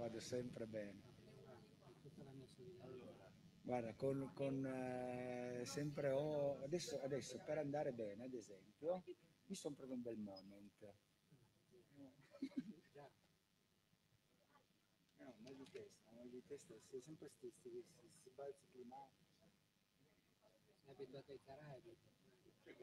vado sempre bene. Guarda, con, con eh, sempre ho, adesso, adesso, per andare bene, ad esempio, mi sono preso un bel moment. No, mal di testa, mal di testa, sei sempre stessi, si, si balzi prima. Sei abituato ai Caraibi. Cioè,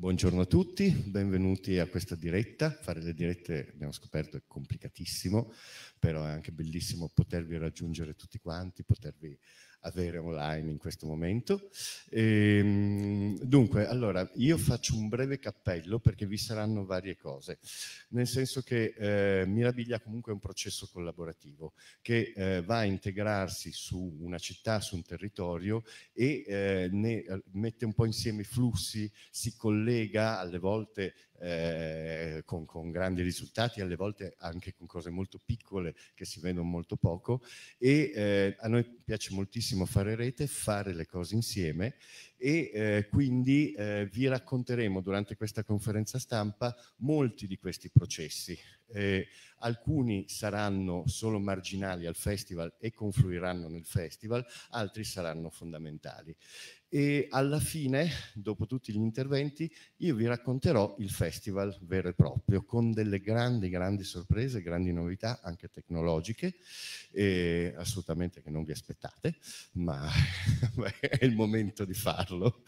Buongiorno a tutti, benvenuti a questa diretta. Fare le dirette, abbiamo scoperto, è complicatissimo, però è anche bellissimo potervi raggiungere tutti quanti, potervi avere online in questo momento. E, ehm, dunque, allora, io faccio un breve cappello perché vi saranno varie cose, nel senso che eh, Mirabilia comunque è un processo collaborativo che eh, va a integrarsi su una città, su un territorio e eh, ne mette un po' insieme i flussi, si collega alle volte eh, con, con, grandi risultati, alle volte anche con cose molto piccole che si vedono molto poco e eh, a noi piace moltissimo fare rete, fare le cose insieme e eh, quindi eh, vi racconteremo durante questa conferenza stampa molti di questi processi. Eh, alcuni saranno solo marginali al festival e confluiranno nel festival, altri saranno fondamentali. E alla fine, dopo tutti gli interventi, io vi racconterò il festival vero e proprio, con delle grandi, grandi sorprese, grandi novità, anche tecnologiche, eh, assolutamente che non vi aspettate, ma è il momento di farlo farlo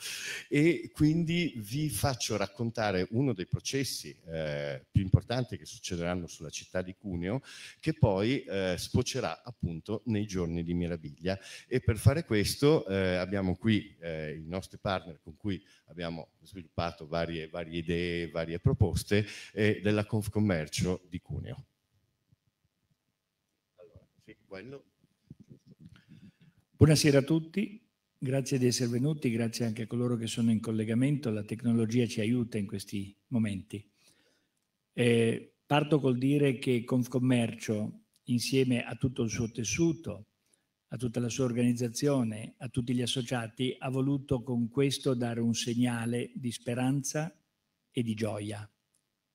e quindi vi faccio raccontare uno dei processi eh, più importanti che succederanno sulla città di Cuneo che poi eh, sfocerà appunto nei giorni di Mirabiglia e per fare questo eh, abbiamo qui eh, i nostri partner con cui abbiamo sviluppato varie, varie idee, varie proposte eh, della Confcommercio di Cuneo. Allora, sì, Buonasera a tutti, Grazie di essere venuti, grazie anche a coloro che sono in collegamento, la tecnologia ci aiuta in questi momenti. Eh, parto col dire che Confcommercio, insieme a tutto il suo tessuto, a tutta la sua organizzazione, a tutti gli associati, ha voluto con questo dare un segnale di speranza e di gioia.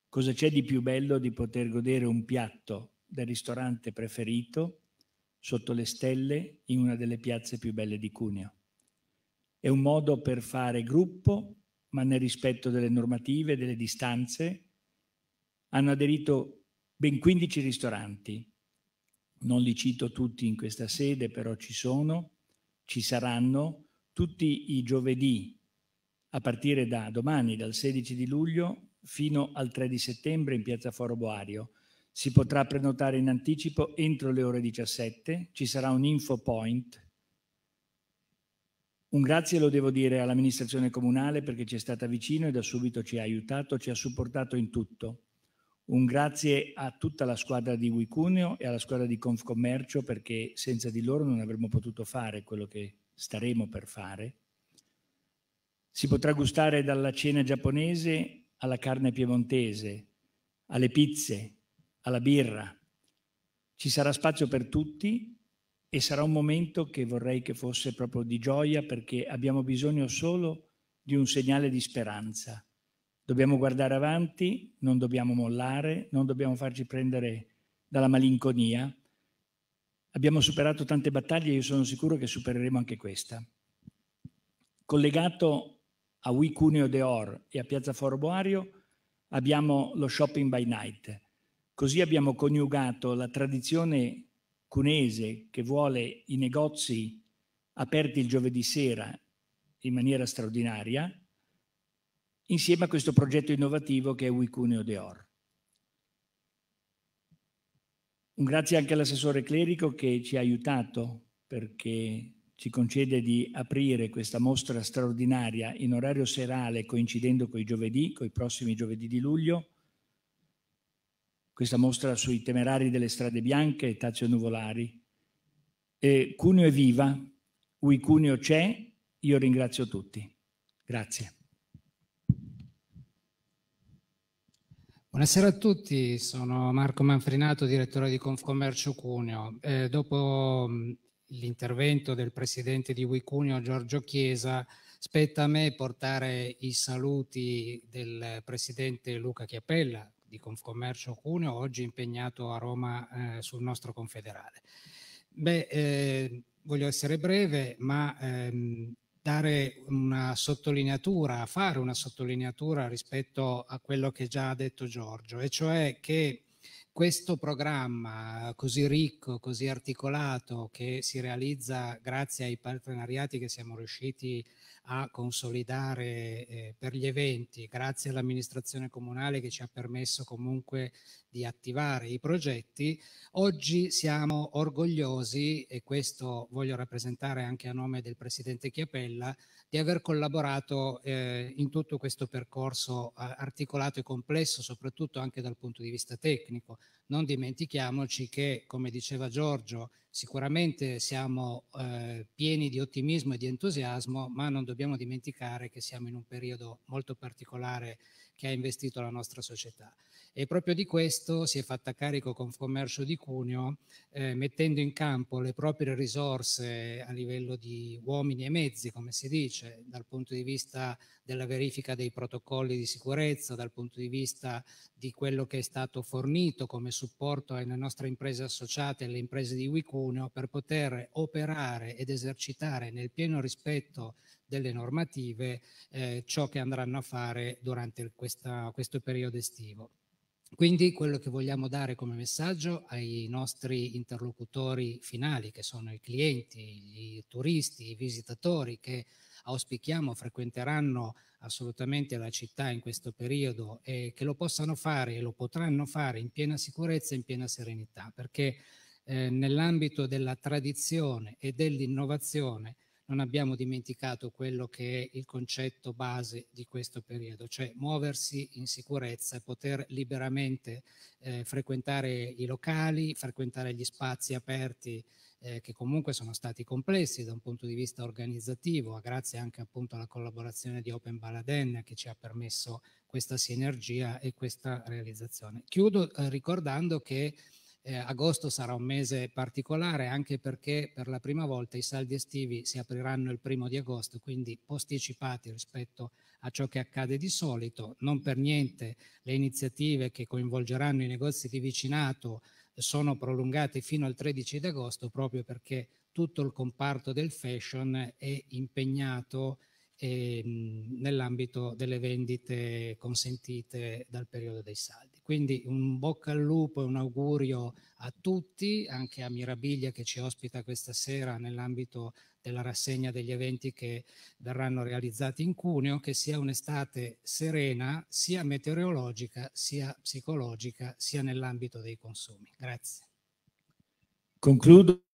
Cosa c'è di più bello di poter godere un piatto del ristorante preferito sotto le stelle in una delle piazze più belle di Cuneo? È un modo per fare gruppo, ma nel rispetto delle normative, delle distanze. Hanno aderito ben 15 ristoranti. Non li cito tutti in questa sede, però ci sono, ci saranno tutti i giovedì, a partire da domani, dal 16 di luglio, fino al 3 di settembre in piazza Foro Boario. Si potrà prenotare in anticipo entro le ore 17, ci sarà un info point un grazie lo devo dire all'amministrazione comunale perché ci è stata vicino e da subito ci ha aiutato, ci ha supportato in tutto. Un grazie a tutta la squadra di Wicuneo e alla squadra di Confcommercio perché senza di loro non avremmo potuto fare quello che staremo per fare. Si potrà gustare dalla cena giapponese alla carne piemontese, alle pizze, alla birra. Ci sarà spazio per tutti e sarà un momento che vorrei che fosse proprio di gioia perché abbiamo bisogno solo di un segnale di speranza. Dobbiamo guardare avanti, non dobbiamo mollare, non dobbiamo farci prendere dalla malinconia. Abbiamo superato tante battaglie e io sono sicuro che supereremo anche questa. Collegato a Wicuneo de Or e a Piazza Foro Boario abbiamo lo shopping by night. Così abbiamo coniugato la tradizione Cunese che vuole i negozi aperti il giovedì sera in maniera straordinaria, insieme a questo progetto innovativo che è Wicuneo Deor. Un grazie anche all'assessore Clerico che ci ha aiutato perché ci concede di aprire questa mostra straordinaria in orario serale coincidendo con i giovedì, con i prossimi giovedì di luglio, questa mostra sui temerari delle strade bianche, e Tazio Nuvolari. E Cuneo è viva, Ui Cuneo c'è, io ringrazio tutti. Grazie. Buonasera a tutti, sono Marco Manfrinato, direttore di Confcommercio Cuneo. Eh, dopo mm, l'intervento del presidente di Wicuneo, Giorgio Chiesa, spetta a me portare i saluti del presidente Luca Chiappella, di Confcommercio Cuneo, oggi impegnato a Roma eh, sul nostro confederale. Beh, eh, voglio essere breve, ma ehm, dare una sottolineatura, fare una sottolineatura rispetto a quello che già ha detto Giorgio, e cioè che questo programma così ricco, così articolato, che si realizza grazie ai partenariati che siamo riusciti a a consolidare eh, per gli eventi, grazie all'amministrazione comunale che ci ha permesso comunque di attivare i progetti. Oggi siamo orgogliosi, e questo voglio rappresentare anche a nome del Presidente Chiapella, di aver collaborato eh, in tutto questo percorso articolato e complesso, soprattutto anche dal punto di vista tecnico. Non dimentichiamoci che, come diceva Giorgio, sicuramente siamo eh, pieni di ottimismo e di entusiasmo, ma non dobbiamo dimenticare che siamo in un periodo molto particolare che ha investito la nostra società. E proprio di questo si è fatta carico Confcommercio di Cuneo, eh, mettendo in campo le proprie risorse a livello di uomini e mezzi, come si dice, dal punto di vista della verifica dei protocolli di sicurezza, dal punto di vista di quello che è stato fornito come supporto alle nostre imprese associate, alle imprese di Wicuneo, per poter operare ed esercitare nel pieno rispetto delle normative eh, ciò che andranno a fare durante questa, questo periodo estivo. Quindi quello che vogliamo dare come messaggio ai nostri interlocutori finali, che sono i clienti, i turisti, i visitatori che auspichiamo frequenteranno assolutamente la città in questo periodo e che lo possano fare e lo potranno fare in piena sicurezza e in piena serenità, perché eh, nell'ambito della tradizione e dell'innovazione non abbiamo dimenticato quello che è il concetto base di questo periodo, cioè muoversi in sicurezza, poter liberamente eh, frequentare i locali, frequentare gli spazi aperti eh, che comunque sono stati complessi da un punto di vista organizzativo, grazie anche appunto alla collaborazione di Open Baladen che ci ha permesso questa sinergia e questa realizzazione. Chiudo eh, ricordando che eh, agosto sarà un mese particolare anche perché per la prima volta i saldi estivi si apriranno il primo di agosto, quindi posticipati rispetto a ciò che accade di solito. Non per niente le iniziative che coinvolgeranno i negozi di vicinato sono prolungate fino al 13 di agosto proprio perché tutto il comparto del fashion è impegnato eh, nell'ambito delle vendite consentite dal periodo dei saldi. Quindi un bocca al lupo e un augurio a tutti, anche a Mirabilia che ci ospita questa sera nell'ambito della rassegna degli eventi che verranno realizzati in Cuneo, che sia un'estate serena sia meteorologica sia psicologica sia nell'ambito dei consumi. Grazie. Concludo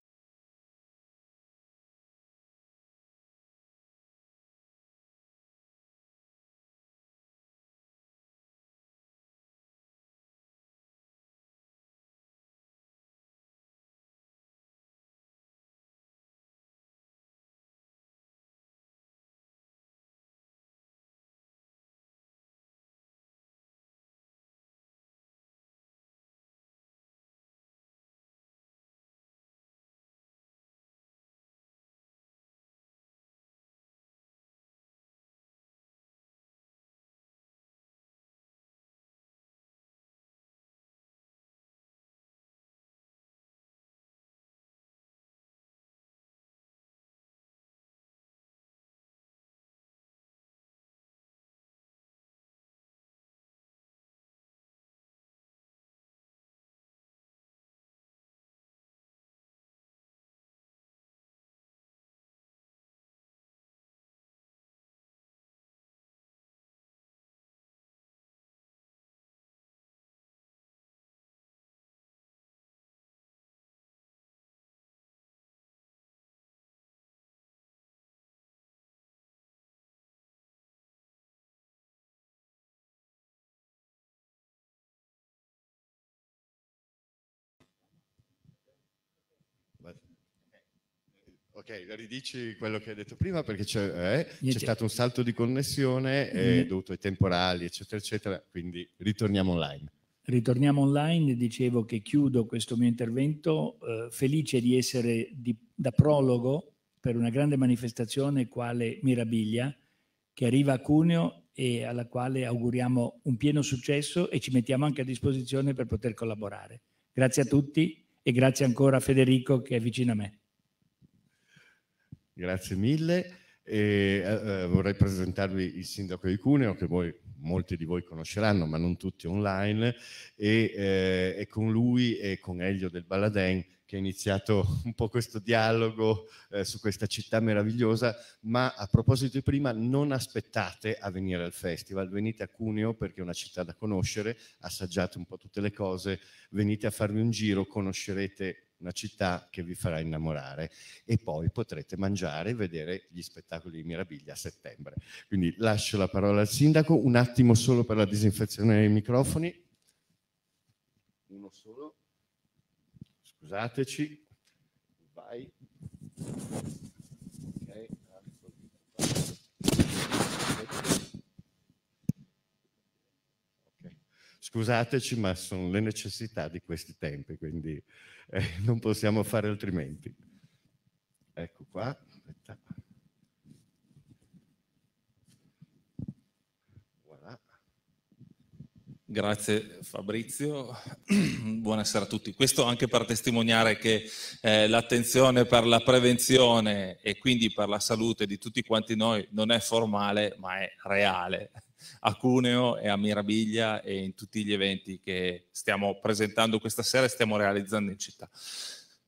Ok, ridici quello che hai detto prima perché c'è, eh, c'è stato un salto di connessione eh, mm. dovuto ai temporali, eccetera, eccetera, quindi ritorniamo online. Ritorniamo online, dicevo che chiudo questo mio intervento eh, felice di essere di, da prologo per una grande manifestazione quale Mirabilia che arriva a Cuneo e alla quale auguriamo un pieno successo e ci mettiamo anche a disposizione per poter collaborare. Grazie a tutti e grazie ancora a Federico che è vicino a me. Grazie mille. E, eh, eh, vorrei presentarvi il sindaco di Cuneo che voi, molti di voi conosceranno ma non tutti online e, eh, e con lui e con Elio del Balladen che ha iniziato un po' questo dialogo eh, su questa città meravigliosa, ma a proposito di prima non aspettate a venire al festival, venite a Cuneo perché è una città da conoscere, assaggiate un po' tutte le cose, venite a farvi un giro, conoscerete una città che vi farà innamorare e poi potrete mangiare e vedere gli spettacoli di Mirabilia a settembre. Quindi lascio la parola al sindaco, un attimo solo per la disinfezione dei microfoni. Uno solo. Scusateci. Vai. Scusateci, ma sono le necessità di questi tempi, quindi eh, non possiamo fare altrimenti. Ecco qua, aspetta. Voilà. Grazie Fabrizio, buonasera a tutti. Questo anche per testimoniare che eh, l'attenzione per la prevenzione e quindi per la salute di tutti quanti noi non è formale ma è reale a Cuneo e a Mirabiglia e in tutti gli eventi che stiamo presentando questa sera e stiamo realizzando in città.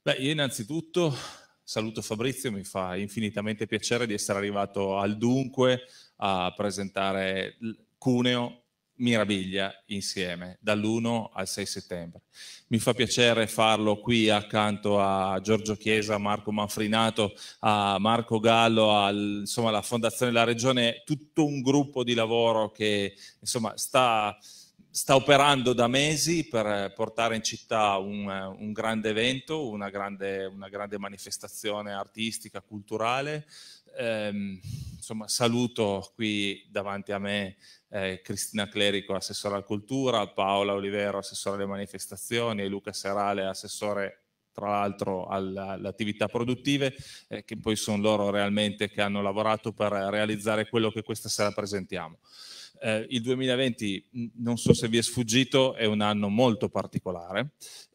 Beh, io innanzitutto saluto Fabrizio, mi fa infinitamente piacere di essere arrivato al dunque a presentare Cuneo Mirabiglia insieme dall'1 al 6 settembre. Mi fa piacere farlo qui accanto a Giorgio Chiesa, a Marco Manfrinato, a Marco Gallo, al, insomma alla Fondazione della Regione, tutto un gruppo di lavoro che insomma, sta sta operando da mesi per eh, portare in città un, eh, un grande evento, una grande, una grande, manifestazione artistica, culturale. Eh, insomma, saluto qui davanti a me eh, Cristina Clerico, assessore alla cultura, Paola Olivero, assessore alle manifestazioni e Luca Serale, assessore tra l'altro alle attività produttive, eh, che poi sono loro realmente che hanno lavorato per realizzare quello che questa sera presentiamo. Eh, il 2020, mm, non so se vi è sfuggito, è un anno molto particolare.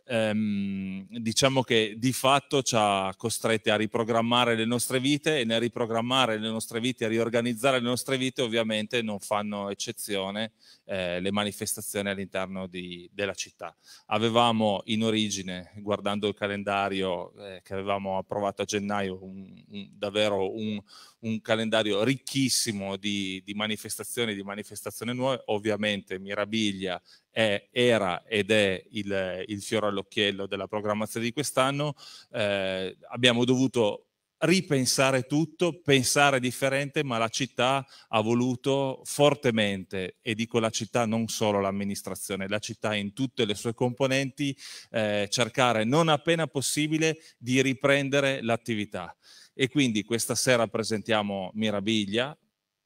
Ehm, diciamo che di fatto ci ha costretti a riprogrammare le nostre vite e nel riprogrammare le nostre vite, a riorganizzare le nostre vite, ovviamente non fanno eccezione eh, le manifestazioni all'interno di, della città. Avevamo in origine, guardando il calendario eh, che avevamo approvato a gennaio, un, un, davvero un, un calendario ricchissimo di, di manifestazioni, di manifestazioni nuove. Ovviamente Mirabilia è, era ed è il, il fiore all'occhiello della programmazione di quest'anno. Eh, abbiamo dovuto ripensare tutto, pensare differente, ma la città ha voluto fortemente, e dico la città non solo l'amministrazione, la città in tutte le sue componenti, eh, cercare non appena possibile di riprendere l'attività. E quindi questa sera presentiamo Mirabilia,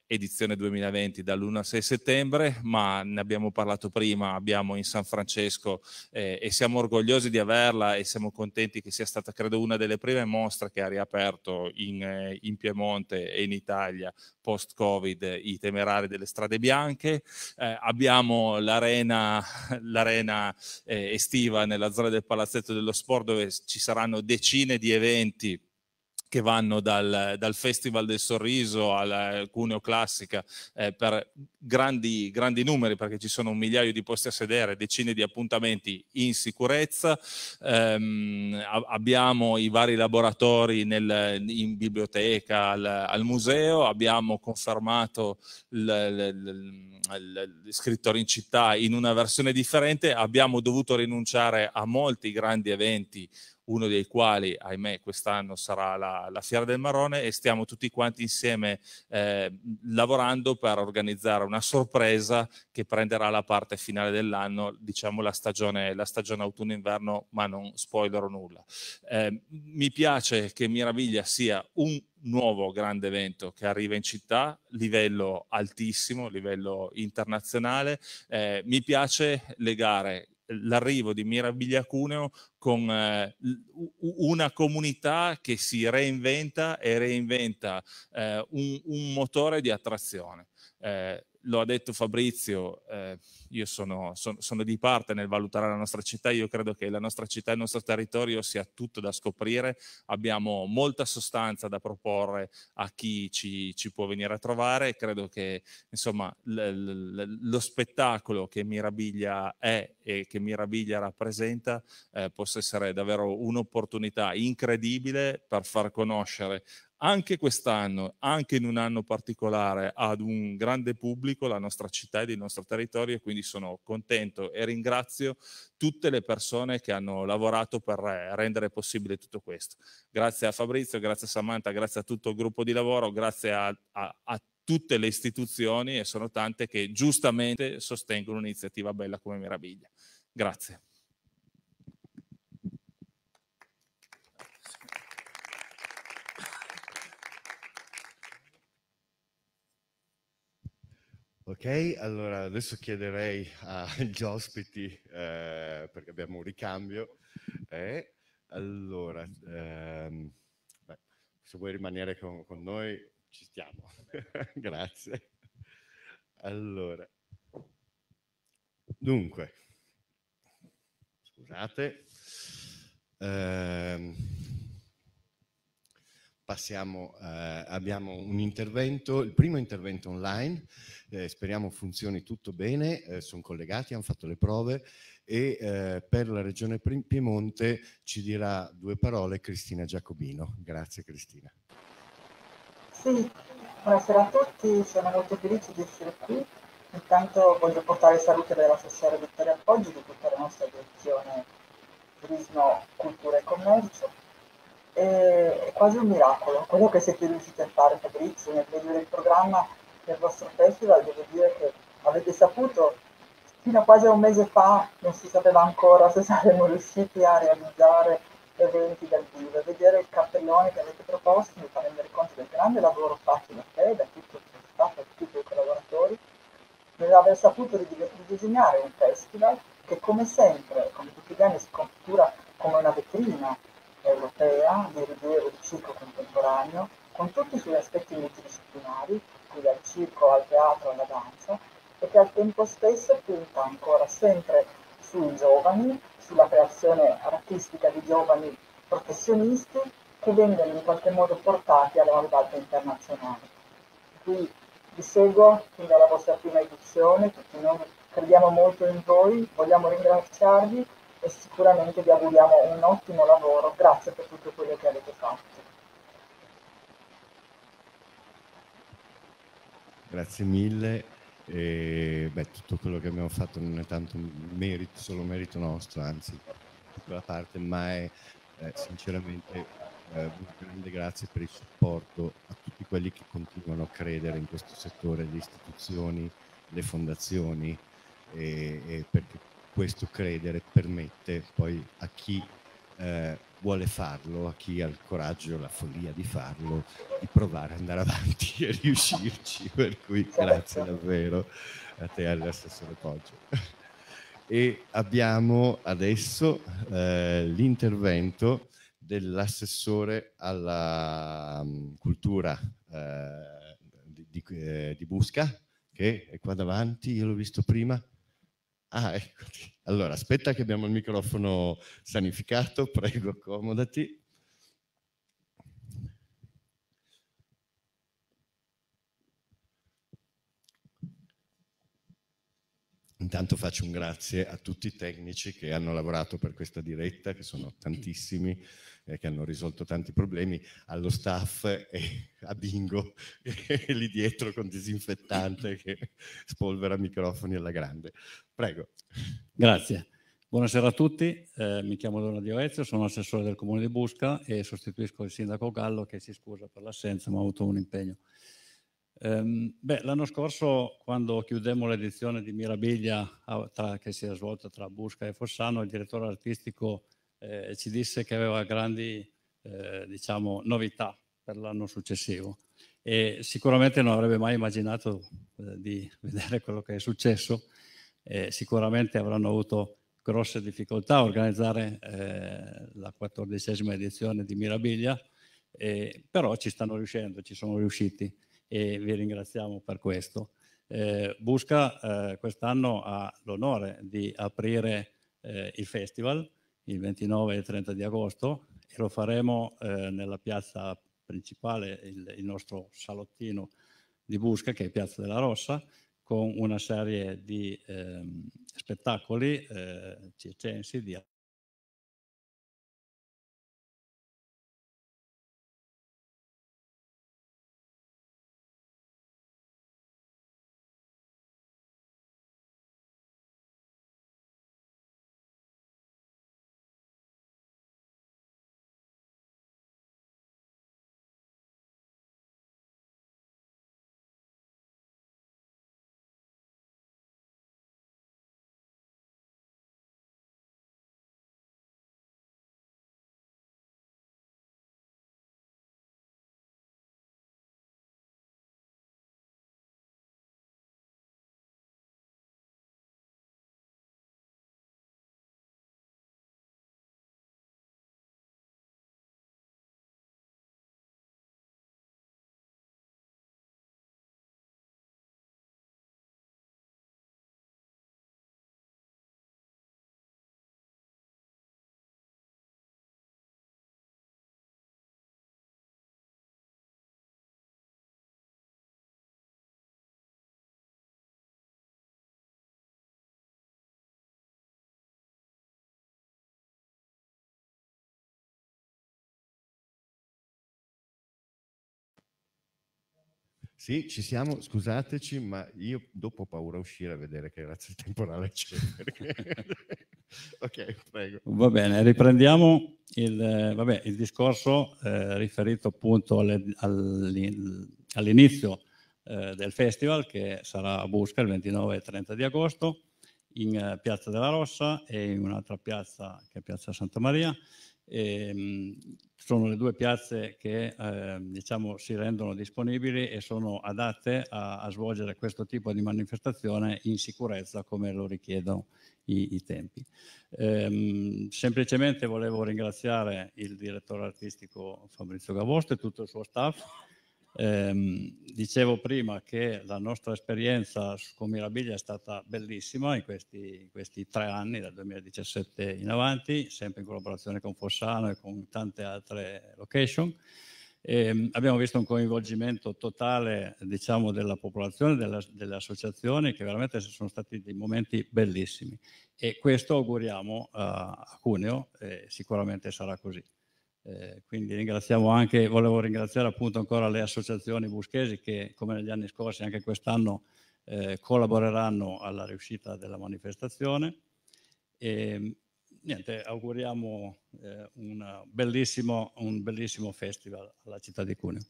edizione 2020 dall'1 al 6 settembre, ma ne abbiamo parlato prima, abbiamo in San Francesco eh, e siamo orgogliosi di averla e siamo contenti che sia stata, credo, una delle prime mostre che ha riaperto in, eh, in Piemonte e in Italia post-Covid i temerari delle strade bianche. Eh, abbiamo l'arena, l'arena eh, estiva nella zona del Palazzetto dello Sport dove ci saranno decine di eventi che vanno dal, dal Festival del Sorriso al Cuneo Classica eh, per grandi, grandi, numeri perché ci sono un migliaio di posti a sedere, decine di appuntamenti in sicurezza, ehm, abbiamo i vari laboratori nel, in biblioteca, al, al, museo, abbiamo confermato il scrittore in città in una versione differente, abbiamo dovuto rinunciare a molti grandi eventi uno dei quali, ahimè, quest'anno sarà la, la, Fiera del Marrone e stiamo tutti quanti insieme eh, lavorando per organizzare una sorpresa che prenderà la parte finale dell'anno, diciamo la stagione, la stagione autunno-inverno, ma non spoilerò nulla. Eh, mi piace che Miraviglia sia un nuovo grande evento che arriva in città, livello altissimo, livello internazionale. Eh, mi piace legare l'arrivo di Mirabilia Cuneo con eh, una comunità che si reinventa e reinventa eh, un, un, motore di attrazione. Eh, lo ha detto Fabrizio, eh, io sono, sono, sono, di parte nel valutare la nostra città, io credo che la nostra città, il nostro territorio sia tutto da scoprire, abbiamo molta sostanza da proporre a chi ci, ci può venire a trovare, credo che insomma, l, l, lo spettacolo che Mirabilia è e che Mirabilia rappresenta eh, possa essere davvero un'opportunità incredibile per far conoscere anche quest'anno, anche in un anno particolare, ad un grande pubblico, la nostra città ed il nostro territorio, quindi sono contento e ringrazio tutte le persone che hanno lavorato per eh, rendere possibile tutto questo. Grazie a Fabrizio, grazie a Samantha, grazie a tutto il gruppo di lavoro, grazie a, a, a tutte le istituzioni e sono tante che giustamente sostengono un'iniziativa bella come Meraviglia. Grazie. Ok, allora adesso chiederei agli ospiti, eh, perché abbiamo un ricambio. Eh, allora, ehm, beh, se vuoi rimanere con, con noi, ci stiamo. Grazie. Allora, dunque, scusate. Eh, Passiamo, eh, abbiamo un intervento, il primo intervento online, eh, speriamo funzioni tutto bene, eh, sono collegati, hanno fatto le prove e eh, per la regione Piemonte ci dirà due parole Cristina Giacobino. Grazie Cristina. Sì, buonasera a tutti, sono molto felice di essere qui. Intanto voglio portare salute della Sera Vittoria Appoggi di tutta la nostra direzione Turismo, Cultura e Commercio è quasi un miracolo quello che siete riusciti a fare Fabrizio nel vedere il programma del vostro festival devo dire che avete saputo fino a quasi un mese fa non si sapeva ancora se saremmo riusciti a realizzare eventi dal vivo vedere il cartellone che avete proposto mi fa rendere conto del grande lavoro fatto da te da tutto il tuo staff da tutti i collaboratori nell'aver saputo di, di disegnare un festival che come sempre come tutti gli anni si configura come una vetrina europea di rivedere il circo contemporaneo con tutti i suoi aspetti multidisciplinari, quindi al circo, al teatro, alla danza, e che al tempo stesso punta ancora sempre sui giovani, sulla creazione artistica di giovani professionisti che vengono in qualche modo portati alla ribalta internazionale. Qui vi seguo fin dalla vostra prima edizione, tutti noi crediamo molto in voi, vogliamo ringraziarvi e sicuramente vi auguriamo un ottimo lavoro. Grazie per tutto quello che avete fatto. Grazie mille. E, beh, tutto quello che abbiamo fatto non è tanto merito, solo merito nostro, anzi, piccola parte, ma è eh, sinceramente eh, un grande grazie per il supporto a tutti quelli che continuano a credere in questo settore, le istituzioni, le fondazioni, e, e perché questo credere permette poi a chi eh, vuole farlo, a chi ha il coraggio, la follia di farlo, di provare ad andare avanti e riuscirci. Per cui grazie davvero a te all'assessore Poggio. E abbiamo adesso eh, l'intervento dell'assessore alla mm, cultura eh, di, di, eh, di Busca, che è qua davanti, io l'ho visto prima, Ah, eccoti. Allora, aspetta che abbiamo il microfono sanificato, prego, accomodati. Intanto faccio un grazie a tutti i tecnici che hanno lavorato per questa diretta, che sono tantissimi, eh, che hanno risolto tanti problemi, allo staff e a Bingo lì dietro con disinfettante che spolvera microfoni alla grande. Prego. Grazie. Buonasera a tutti, eh, mi chiamo Lorna Di Oezio, sono assessore del comune di Busca e sostituisco il sindaco Gallo che si scusa per l'assenza ma ha avuto un impegno. Ehm, beh, l'anno scorso quando chiudemmo l'edizione di Mirabilia a, ah, tra, che si è svolta tra Busca e Fossano, il direttore artistico eh, ci disse che aveva grandi eh, diciamo, novità per l'anno successivo e sicuramente non avrebbe mai immaginato eh, di vedere quello che è successo e sicuramente avranno avuto grosse difficoltà a organizzare eh, la quattordicesima edizione di Mirabilia, però ci stanno riuscendo, ci sono riusciti e vi ringraziamo per questo. Eh, Busca eh, quest'anno ha l'onore di aprire eh, il festival il 29 e 30 di agosto e lo faremo eh, nella piazza principale, il, il, nostro salottino di Busca, che è Piazza della Rossa, con una serie di eh, spettacoli eh, circensi, di Sì, ci siamo, scusateci, ma io dopo ho paura a uscire a vedere che razza temporale c'è. ok, prego. Va bene, riprendiamo il, vabbè, il discorso eh, riferito appunto alle, all'inizio eh, del festival che sarà a Busca il 29 e 30 di agosto in eh, Piazza della Rossa e in un'altra piazza che è Piazza Santa Maria e, ehm, sono le due piazze che eh, diciamo, si rendono disponibili e sono adatte a, a, svolgere questo tipo di manifestazione in sicurezza come lo richiedono i, i tempi. Ehm, semplicemente volevo ringraziare il direttore artistico Fabrizio Gavosto e tutto il suo staff Ehm, dicevo prima che la nostra esperienza con Mirabilia è stata bellissima in questi, in questi, tre anni, dal 2017 in avanti, sempre in collaborazione con Fossano e con tante altre location. Ehm, abbiamo visto un coinvolgimento totale diciamo, della popolazione, della, delle associazioni, che veramente sono stati dei momenti bellissimi. E questo auguriamo a, a Cuneo, eh, sicuramente sarà così. Eh, quindi ringraziamo anche, volevo ringraziare appunto ancora le associazioni buschesi che come negli anni scorsi anche quest'anno eh, collaboreranno alla riuscita della manifestazione. E, ehm, niente, auguriamo eh, un, bellissimo, un bellissimo festival alla città di Cuneo.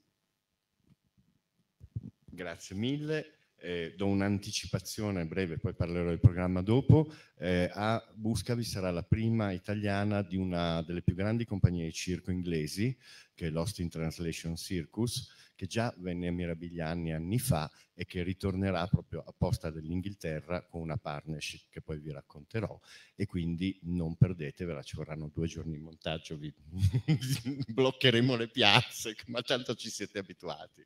Grazie mille eh, do un'anticipazione breve, poi parlerò del programma dopo, eh, a Buscavi sarà la prima italiana di una delle più grandi compagnie di circo inglesi che è Lost in Translation Circus, che già venne a Mirabilia anni, anni fa e che ritornerà proprio apposta dall'Inghilterra con una partnership che poi vi racconterò e quindi non perdetevela, ci vorranno due giorni di montaggio, vi bloccheremo le piazze, ma tanto ci siete abituati.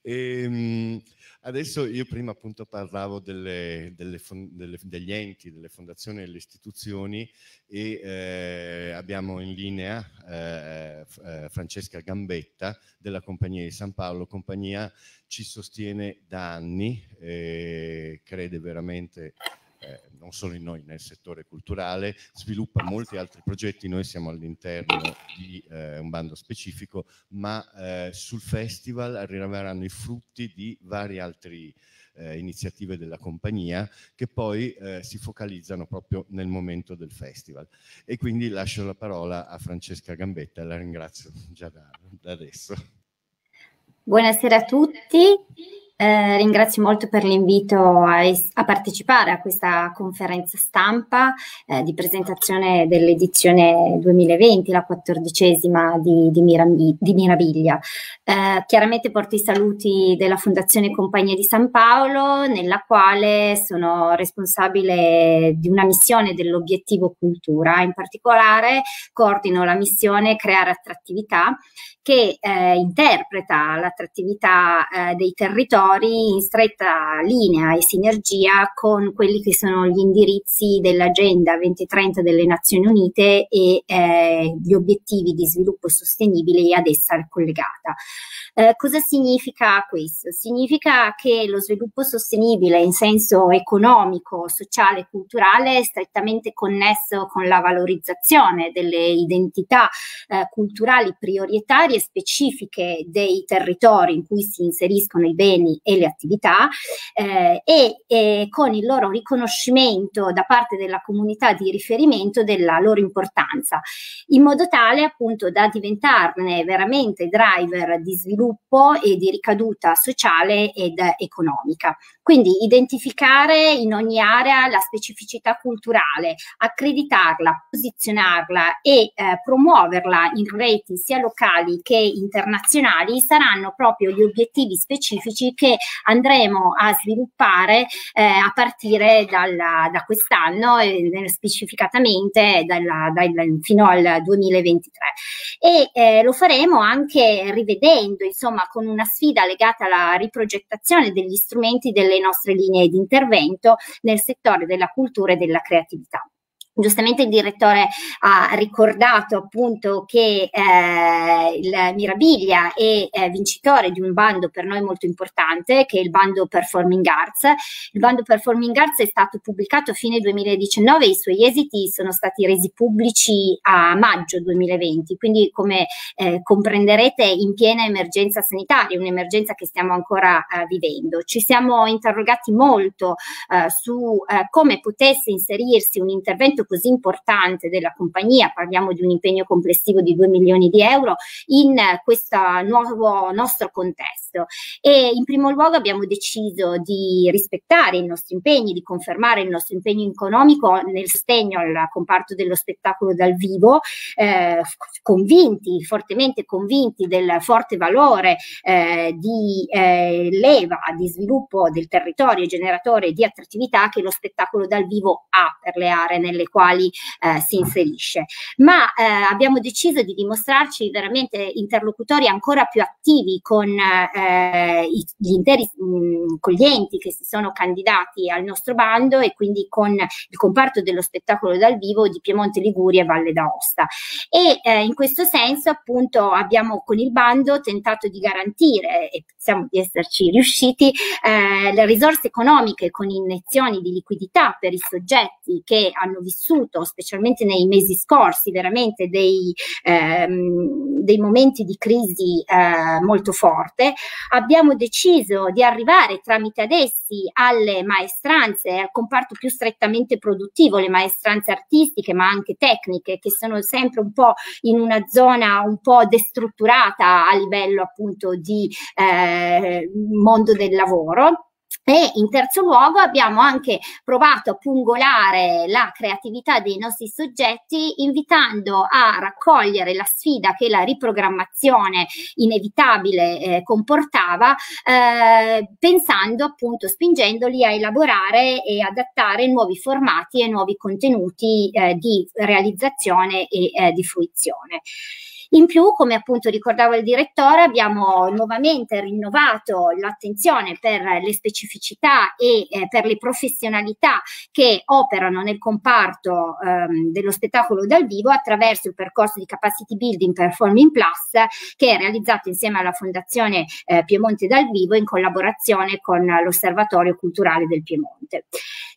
E, ehm, adesso io prima appunto parlavo delle, delle, delle, degli enti, delle fondazioni e delle istituzioni e eh, abbiamo in linea eh, eh, Francesca Gambetta della Compagnia di San Paolo, compagnia ci sostiene da anni, eh, crede veramente eh, non solo in noi nel settore culturale, sviluppa molti altri progetti, noi siamo all'interno di eh, un bando specifico, ma eh, sul festival arriveranno i frutti di vari altri progetti eh, iniziative della compagnia che poi eh, si focalizzano proprio nel momento del festival. E quindi lascio la parola a Francesca Gambetta, la ringrazio già da, da adesso. Buonasera a tutti. Eh, ringrazio molto per l'invito a, a, partecipare a questa conferenza stampa eh, di presentazione dell'edizione 2020, la quattordicesima di, di, Mirami, di Mirabilia. Eh, chiaramente porto i saluti della Fondazione Compagnia di San Paolo, nella quale sono responsabile di una missione dell'obiettivo cultura, in particolare coordino la missione Creare attrattività che eh, interpreta l'attrattività eh, dei territori territori in stretta linea e sinergia con quelli che sono gli indirizzi dell'Agenda 2030 delle Nazioni Unite e eh, gli obiettivi di sviluppo sostenibile ad essa collegata. Eh, cosa significa questo? Significa che lo sviluppo sostenibile in senso economico, sociale e culturale è strettamente connesso con la valorizzazione delle identità eh, culturali prioritarie specifiche dei territori in cui si inseriscono i beni e le attività eh, e, e, con il loro riconoscimento da parte della comunità di riferimento della loro importanza, in modo tale appunto da diventarne veramente driver di sviluppo e di ricaduta sociale ed economica. Quindi identificare in ogni area la specificità culturale, accreditarla, posizionarla e eh, promuoverla in reti sia locali che internazionali saranno proprio gli obiettivi specifici che che andremo a sviluppare eh, a partire dalla, da quest'anno e eh, specificatamente dalla, dal, fino al 2023 e eh, lo faremo anche rivedendo insomma con una sfida legata alla riprogettazione degli strumenti delle nostre linee di intervento nel settore della cultura e della creatività. Giustamente il direttore ha ricordato appunto che eh, il Mirabilia è eh, vincitore di un bando per noi molto importante che è il bando Performing Arts. Il bando Performing Arts è stato pubblicato a fine 2019 e i suoi esiti sono stati resi pubblici a maggio 2020, quindi come eh, comprenderete in piena emergenza sanitaria, un'emergenza che stiamo ancora eh, vivendo. Ci siamo interrogati molto eh, su eh, come potesse inserirsi un intervento aspetto così importante della compagnia, parliamo di un impegno complessivo di 2 milioni di euro, in questo nuovo nostro contesto questo e in primo luogo abbiamo deciso di rispettare i nostri impegni, di confermare il nostro impegno economico nel sostegno al comparto dello spettacolo dal vivo, eh, convinti, fortemente convinti del forte valore eh, di eh, leva, di sviluppo del territorio generatore di attrattività che lo spettacolo dal vivo ha per le aree nelle quali eh, si inserisce. Ma eh, abbiamo deciso di dimostrarci veramente interlocutori ancora più attivi con eh, eh, gli interi mh, mm, clienti che si sono candidati al nostro bando e quindi con il comparto dello spettacolo dal vivo di Piemonte, Liguria e Valle d'Aosta. E eh, in questo senso appunto abbiamo con il bando tentato di garantire, e pensiamo di esserci riusciti, eh, le risorse economiche con iniezioni di liquidità per i soggetti che hanno vissuto, specialmente nei mesi scorsi, veramente dei, ehm, dei momenti di crisi eh, molto forte, abbiamo deciso di arrivare tramite ad essi alle maestranze, al comparto più strettamente produttivo, le maestranze artistiche ma anche tecniche che sono sempre un po' in una zona un po' destrutturata a livello appunto di eh, mondo del lavoro e in terzo luogo abbiamo anche provato a pungolare la creatività dei nostri soggetti invitando a raccogliere la sfida che la riprogrammazione inevitabile eh, comportava, eh, pensando appunto, spingendoli a elaborare e adattare nuovi formati e nuovi contenuti eh, di realizzazione e eh, di fruizione. In più, come appunto ricordava il direttore, abbiamo nuovamente rinnovato l'attenzione per le specificità e eh, per le professionalità che operano nel comparto ehm, dello spettacolo dal vivo attraverso il percorso di Capacity Building Performing Plus che è realizzato insieme alla Fondazione eh, Piemonte dal vivo in collaborazione con l'Osservatorio Culturale del Piemonte.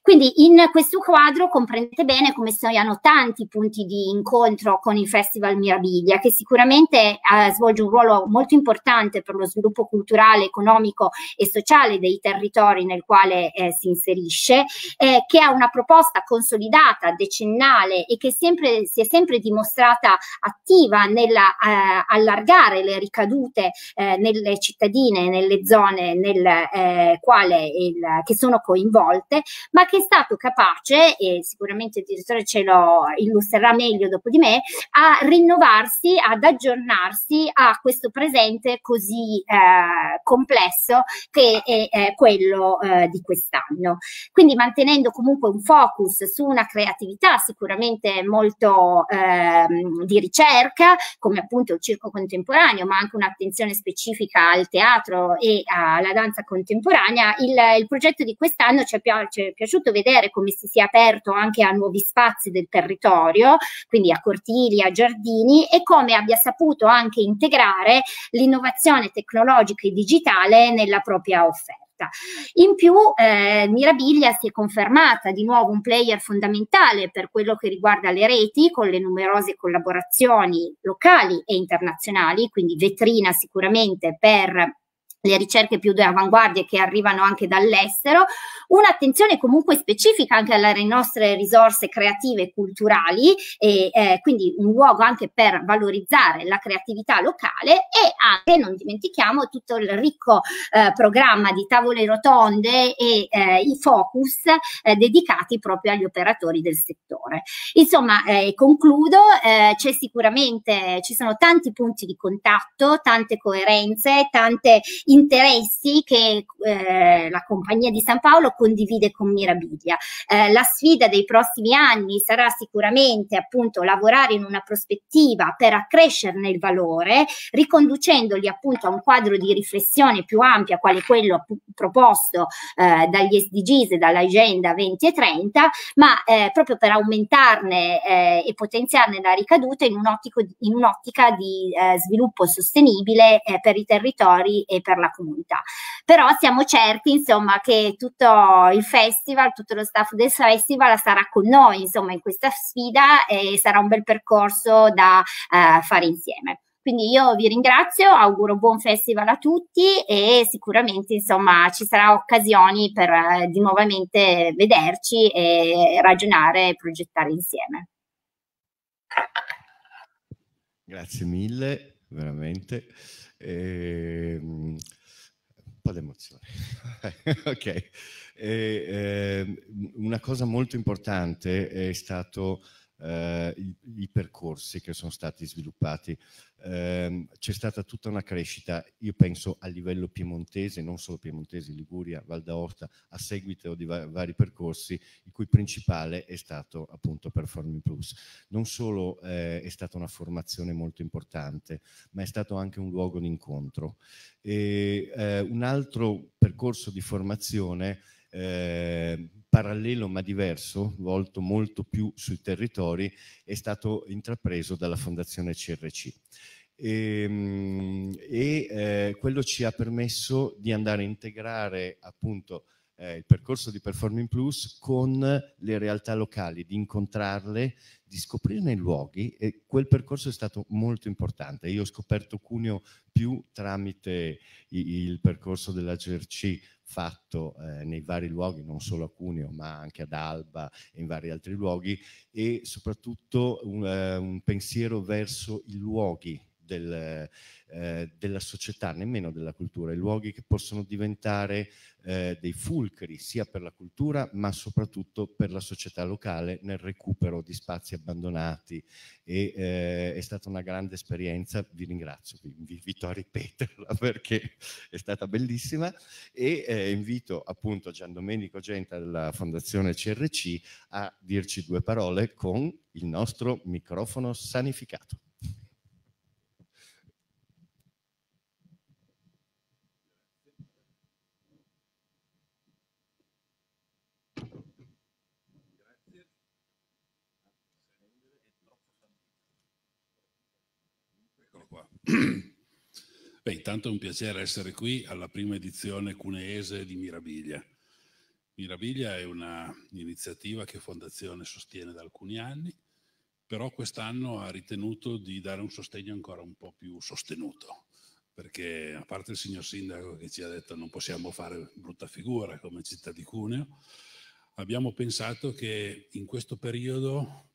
Quindi in questo quadro comprendete bene come siano tanti punti di incontro con il Festival Mirabilia che sicuramente eh, svolge un ruolo molto importante per lo sviluppo culturale, economico e sociale dei territori nel quale eh, si inserisce, eh, che ha una proposta consolidata, decennale e che sempre, si è sempre dimostrata attiva nell'allargare eh, le ricadute eh, nelle cittadine, nelle zone nel, eh, quale il, che sono coinvolte, ma che è stato capace, e sicuramente il direttore ce lo illustrerà meglio dopo di me, a rinnovarsi, ad aggiornarsi a questo presente così eh, complesso che è, è quello eh, di quest'anno. Quindi mantenendo comunque un focus su una creatività sicuramente molto ehm, di ricerca, come appunto il circo contemporaneo, ma anche un'attenzione specifica al teatro e alla danza contemporanea, il, il progetto di quest'anno ci è, pi- ci è piaciuto vedere come si sia aperto anche a nuovi spazi del territorio, quindi a cortili, a giardini e come abbia saputo anche integrare l'innovazione tecnologica e digitale nella propria offerta. In più eh, Mirabilia si è confermata di nuovo un player fondamentale per quello che riguarda le reti con le numerose collaborazioni locali e internazionali, quindi vetrina sicuramente per le ricerche più d'avanguardia che arrivano anche dall'estero, un'attenzione comunque specifica anche alle nostre risorse creative e culturali, e, eh, quindi un luogo anche per valorizzare la creatività locale e anche, non dimentichiamo, tutto il ricco eh, programma di tavole rotonde e eh, i focus eh, dedicati proprio agli operatori del settore. Insomma, eh, concludo, eh, c'è sicuramente, ci sono tanti punti di contatto, tante coerenze, tante interessi che eh, la compagnia di San Paolo condivide con Mirabilia. Eh, la sfida dei prossimi anni sarà sicuramente appunto lavorare in una prospettiva per accrescerne il valore, riconducendoli appunto a un quadro di riflessione più ampia, quale quello proposto eh, dagli SDGs e dall'Agenda 2030, ma eh, proprio per aumentarne eh, e potenziarne la ricaduta in, un'ottica un di eh, sviluppo sostenibile eh, per i territori e per per la comunità. Però siamo certi, insomma, che tutto il festival, tutto lo staff del festival sarà con noi, insomma, in questa sfida e sarà un bel percorso da eh, fare insieme. Quindi io vi ringrazio, auguro buon festival a tutti e sicuramente insomma ci sarà occasioni per eh, di nuovamente vederci e ragionare e progettare insieme. Grazie mille, veramente. E, um, un po' d'emozione. ok. E, eh, una cosa molto importante è stato eh, i, i, percorsi che sono stati sviluppati. Eh, c'è stata tutta una crescita, io penso a livello piemontese, non solo piemontese, Liguria, Val d'Aosta, a seguito di va- vari percorsi, il cui principale è stato appunto Performing Plus. Non solo eh, è stata una formazione molto importante, ma è stato anche un luogo di incontro. E, eh, un altro percorso di formazione eh, parallelo ma diverso, volto molto più sui territori, è stato intrapreso dalla Fondazione CRC. E, ehm, e eh, quello ci ha permesso di andare a integrare appunto eh, il percorso di Performing Plus con le realtà locali, di incontrarle, di scoprirne i luoghi e quel percorso è stato molto importante. Io ho scoperto Cuneo più tramite il percorso della GRC fatto eh, nei vari luoghi, non solo a Cuneo, ma anche ad Alba e in vari altri luoghi, e soprattutto un, eh, un pensiero verso i luoghi del, eh, della società, nemmeno della cultura, i luoghi che possono diventare eh, dei fulcri sia per la cultura ma soprattutto per la società locale nel recupero di spazi abbandonati e eh, è stata una grande esperienza, vi ringrazio, vi invito a ripeterla perché è stata bellissima e eh, invito appunto Gian Domenico Genta della Fondazione CRC a dirci due parole con il nostro microfono sanificato. Beh, intanto è un piacere essere qui alla prima edizione cuneese di Mirabilia. Mirabilia è un'iniziativa che Fondazione sostiene da alcuni anni, però quest'anno ha ritenuto di dare un sostegno ancora un po' più sostenuto, perché a parte il signor Sindaco che ci ha detto non possiamo fare brutta figura come città di Cuneo, abbiamo pensato che in questo periodo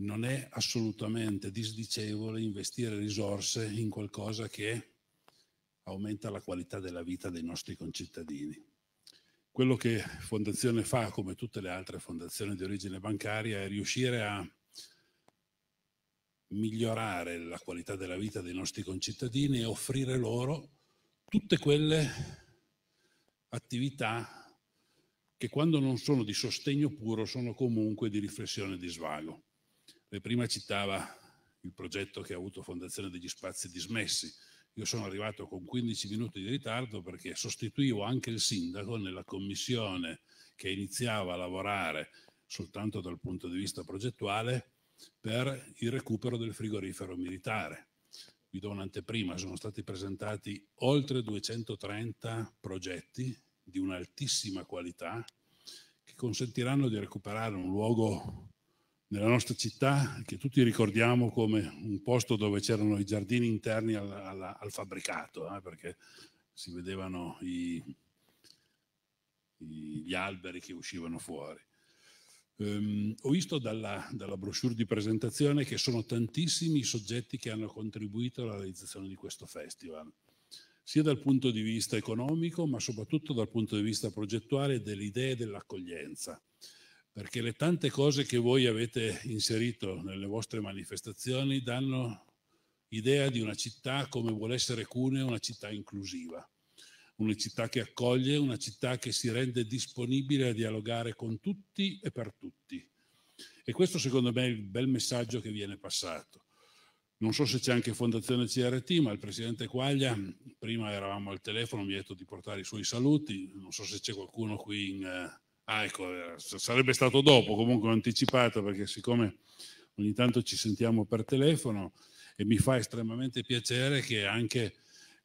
non è assolutamente disdicevole investire risorse in qualcosa che aumenta la qualità della vita dei nostri concittadini. Quello che Fondazione fa, come tutte le altre fondazioni di origine bancaria, è riuscire a migliorare la qualità della vita dei nostri concittadini e offrire loro tutte quelle attività che quando non sono di sostegno puro sono comunque di riflessione e di svago. Lei eh, prima citava il progetto che ha avuto Fondazione degli Spazi Dismessi. Io sono arrivato con 15 minuti di ritardo perché sostituivo anche il sindaco nella commissione che iniziava a lavorare soltanto dal punto di vista progettuale per il recupero del frigorifero militare. Vi do un'anteprima, sono stati presentati oltre 230 progetti di un'altissima qualità che consentiranno di recuperare un luogo nella nostra città, che tutti ricordiamo come un posto dove c'erano i giardini interni al, al, al fabbricato, eh, perché si vedevano i, i, gli alberi che uscivano fuori. Um, ho visto dalla, dalla, brochure di presentazione che sono tantissimi i soggetti che hanno contribuito alla realizzazione di questo festival, sia dal punto di vista economico, ma soprattutto dal punto di vista progettuale delle idee dell'accoglienza perché le tante cose che voi avete inserito nelle vostre manifestazioni danno idea di una città come vuole essere Cuneo, una città inclusiva, una città che accoglie, una città che si rende disponibile a dialogare con tutti e per tutti. E questo secondo me è il bel messaggio che viene passato. Non so se c'è anche Fondazione CRT, ma il presidente Quaglia, prima eravamo al telefono, mi ha detto di portare i suoi saluti, non so se c'è qualcuno qui in eh, Ah, ecco, eh, sarebbe stato dopo, comunque ho anticipato perché siccome ogni tanto ci sentiamo per telefono e mi fa estremamente piacere che anche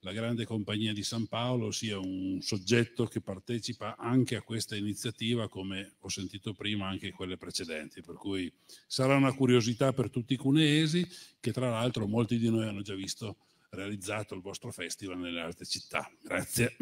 la grande compagnia di San Paolo sia un soggetto che partecipa anche a questa iniziativa come ho sentito prima anche quelle precedenti, per cui sarà una curiosità per tutti i cuneesi che tra l'altro molti di noi hanno già visto realizzato il vostro festival nelle altre città. Grazie.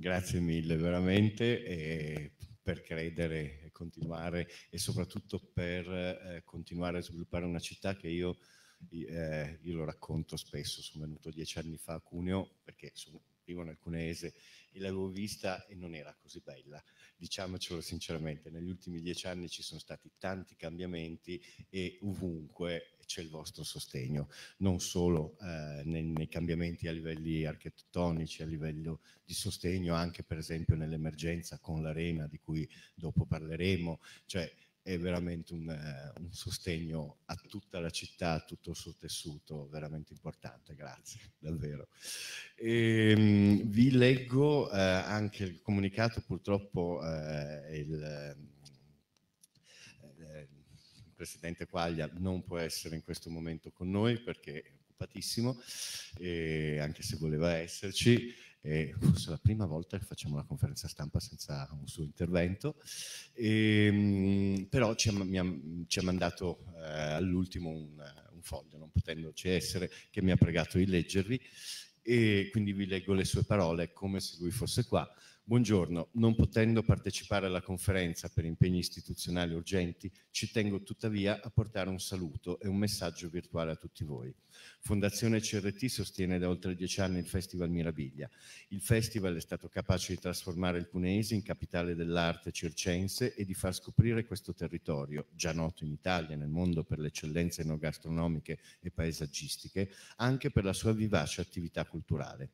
Grazie mille veramente eh, per credere e continuare e soprattutto per eh, continuare a sviluppare una città che io, eh, io, lo racconto spesso, sono venuto dieci anni fa a Cuneo perché sono vivo nel Cuneese e l'avevo vista e non era così bella, diciamocelo sinceramente, negli ultimi dieci anni ci sono stati tanti cambiamenti e ovunque c'è il vostro sostegno, non solo eh, nei, nei, cambiamenti a livelli architettonici, a livello di sostegno, anche per esempio nell'emergenza con l'arena di cui dopo parleremo, cioè è veramente un, eh, un sostegno a tutta la città, a tutto il suo tessuto, veramente importante, grazie davvero. E, ehm, mh, vi leggo eh, anche il comunicato, purtroppo eh, il presidente Quaglia non può essere in questo momento con noi perché è occupatissimo, anche se voleva esserci. E forse la prima volta che facciamo la conferenza stampa senza un suo intervento, e, ehm, però ci ha, ha, ci ha mandato eh, all'ultimo un, un, foglio, non potendoci essere, che mi ha pregato di leggervi e quindi vi leggo le sue parole come se lui fosse qua. Buongiorno, non potendo partecipare alla conferenza per impegni istituzionali urgenti, ci tengo tuttavia a portare un saluto e un messaggio virtuale a tutti voi. Fondazione CRT sostiene da oltre dieci anni il Festival Mirabilia. Il festival è stato capace di trasformare il Punese in capitale dell'arte circense e di far scoprire questo territorio, già noto in Italia e nel mondo per le eccellenze enogastronomiche e paesaggistiche, anche per la sua vivace attività culturale.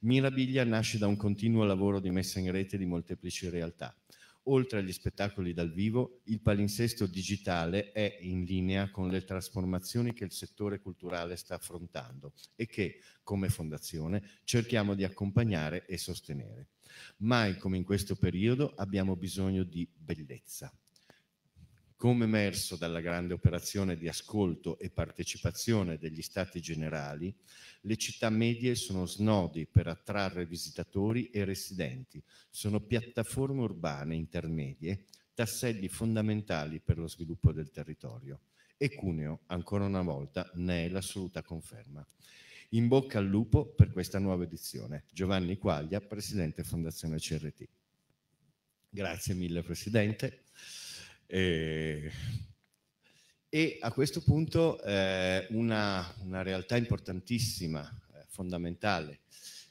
Mirabilia nasce da un continuo lavoro di messa in rete di molteplici realtà Oltre agli spettacoli dal vivo, il palinsesto digitale è in linea con le trasformazioni che il settore culturale sta affrontando e che, come fondazione, cerchiamo di accompagnare e sostenere. Mai come in questo periodo abbiamo bisogno di bellezza, come emerso dalla grande operazione di ascolto e partecipazione degli stati generali, le città medie sono snodi per attrarre visitatori e residenti, sono piattaforme urbane intermedie, tasselli fondamentali per lo sviluppo del territorio. E Cuneo, ancora una volta, ne è l'assoluta conferma. In bocca al lupo per questa nuova edizione. Giovanni Quaglia, Presidente Fondazione CRT. Grazie mille Presidente. E, e a questo punto eh, una, una, realtà importantissima, eh, fondamentale,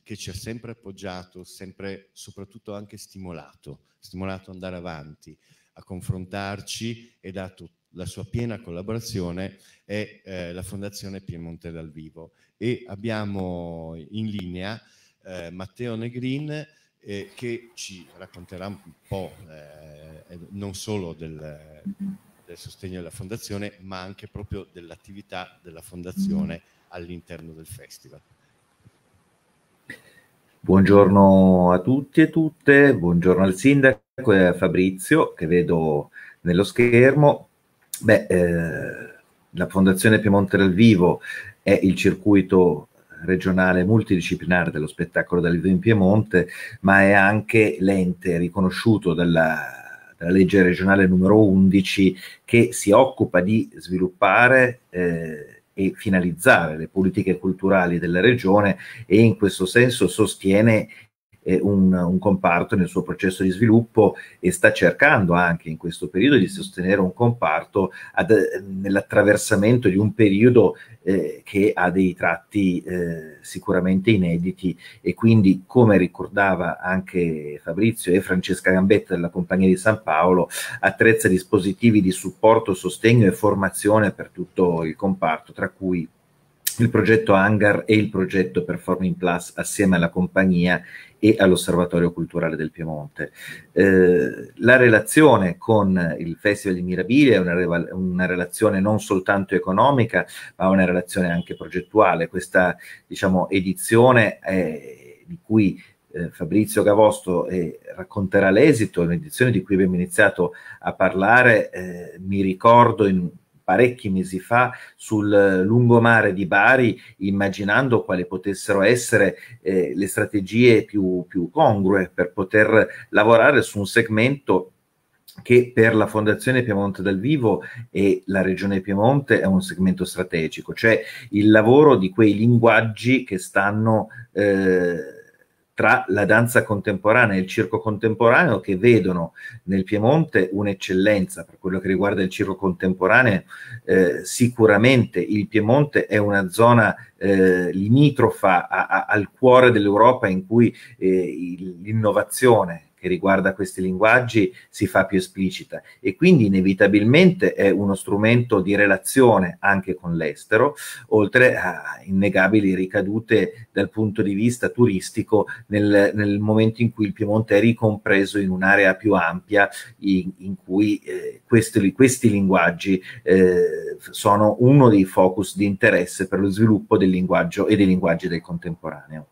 che ci ha sempre appoggiato, sempre soprattutto anche stimolato, stimolato ad andare avanti, a confrontarci e dato la sua piena collaborazione è eh, la Fondazione Piemonte dal Vivo e abbiamo in linea eh, Matteo Negrin eh, che ci racconterà un po' eh, non solo del, del, sostegno della fondazione, ma anche proprio dell'attività della fondazione all'interno del festival. Buongiorno a tutti e tutte, buongiorno al sindaco e a Fabrizio che vedo nello schermo. Beh, eh, la Fondazione Piemonte dal Vivo è il circuito regionale multidisciplinare dello spettacolo dal vivo in Piemonte, ma è anche l'ente riconosciuto dalla, dalla legge regionale numero 11 che si occupa di sviluppare eh, e finalizzare le politiche culturali della regione e in questo senso sostiene eh, un, un, comparto nel suo processo di sviluppo e sta cercando anche in questo periodo di sostenere un comparto ad, nell'attraversamento di un periodo eh, che ha dei tratti eh, sicuramente inediti e quindi come ricordava anche Fabrizio e Francesca Gambetta della Compagnia di San Paolo attrezza dispositivi di supporto, sostegno e formazione per tutto il comparto tra cui il progetto Hangar e il progetto Performing Plus assieme alla compagnia e all'Osservatorio Culturale del Piemonte. Eh, la relazione con il Festival di Mirabilia è una, una, relazione non soltanto economica, ma una relazione anche progettuale. Questa diciamo, edizione è, eh, di cui eh, Fabrizio Gavosto eh, racconterà l'esito, un'edizione di cui abbiamo iniziato a parlare, eh, mi ricordo in parecchi mesi fa sul eh, lungomare di Bari, immaginando quali potessero essere eh, le strategie più, più congrue per poter lavorare su un segmento che per la Fondazione Piemonte dal Vivo e la Regione Piemonte è un segmento strategico, cioè il lavoro di quei linguaggi che stanno... Eh, tra la danza contemporanea e il circo contemporaneo che vedono nel Piemonte un'eccellenza per quello che riguarda il circo contemporaneo. Eh, sicuramente il Piemonte è una zona eh, limitrofa a, a, al cuore dell'Europa in cui eh, l'innovazione, che riguarda questi linguaggi si fa più esplicita e quindi inevitabilmente è uno strumento di relazione anche con l'estero, oltre a innegabili ricadute dal punto di vista turistico nel, nel momento in cui il Piemonte è ricompreso in un'area più ampia in, in cui eh, questi, questi, linguaggi eh, sono uno dei focus di interesse per lo sviluppo del linguaggio e dei linguaggi del contemporaneo.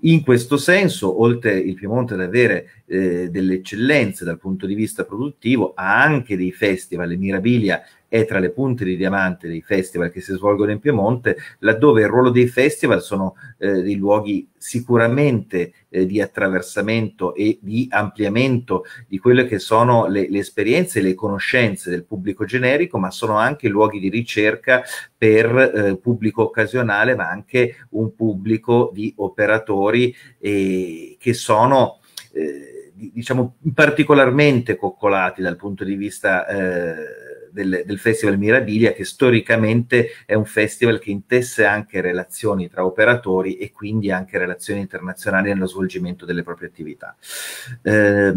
In questo senso, oltre il Piemonte ad avere eh, delle eccellenze dal punto di vista produttivo, ha anche dei festival, Mirabilia è tra le punte di diamante dei festival che si svolgono in Piemonte, laddove il ruolo dei festival sono eh, dei luoghi sicuramente eh, di attraversamento e di ampliamento di quelle che sono le, le esperienze e le conoscenze del pubblico generico, ma sono anche luoghi di ricerca per eh, pubblico occasionale, ma anche un pubblico di operatori eh, che sono eh, diciamo particolarmente coccolati dal punto di vista eh, del, del, Festival Mirabilia, che storicamente è un festival che intesse anche relazioni tra operatori e quindi anche relazioni internazionali nello svolgimento delle proprie attività. Eh,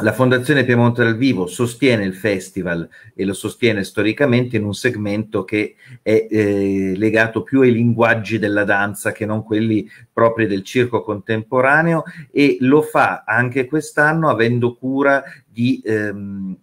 la Fondazione Piemonte dal Vivo sostiene il festival e lo sostiene storicamente in un segmento che è eh, legato più ai linguaggi della danza che non quelli propri del circo contemporaneo e lo fa anche quest'anno avendo cura di ehm,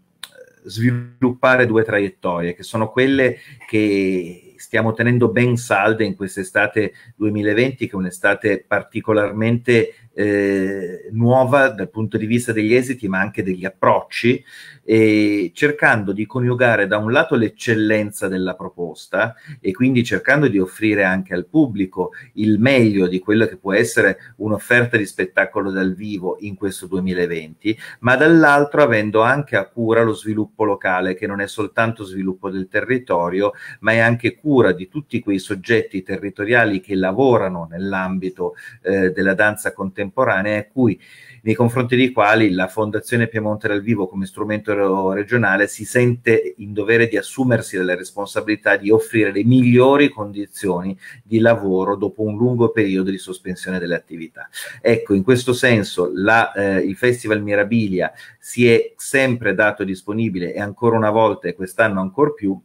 sviluppare due traiettorie, che sono quelle che stiamo tenendo ben salde in quest'estate 2020, che è un'estate particolarmente eh, nuova dal punto di vista degli esiti ma anche degli approcci, e cercando di coniugare da un lato l'eccellenza della proposta e quindi cercando di offrire anche al pubblico il meglio di quello che può essere un'offerta di spettacolo dal vivo in questo 2020, ma dall'altro avendo anche a cura lo sviluppo locale che non è soltanto sviluppo del territorio ma è anche cura di tutti quei soggetti territoriali che lavorano nell'ambito eh, della danza contemporanea contemporanee cui, nei confronti dei quali la Fondazione Piemonte dal Vivo come strumento regionale si sente in dovere di assumersi la responsabilità di offrire le migliori condizioni di lavoro dopo un lungo periodo di sospensione delle attività. Ecco, in questo senso la, eh, il Festival Mirabilia si è sempre dato disponibile e ancora una volta e quest'anno ancora più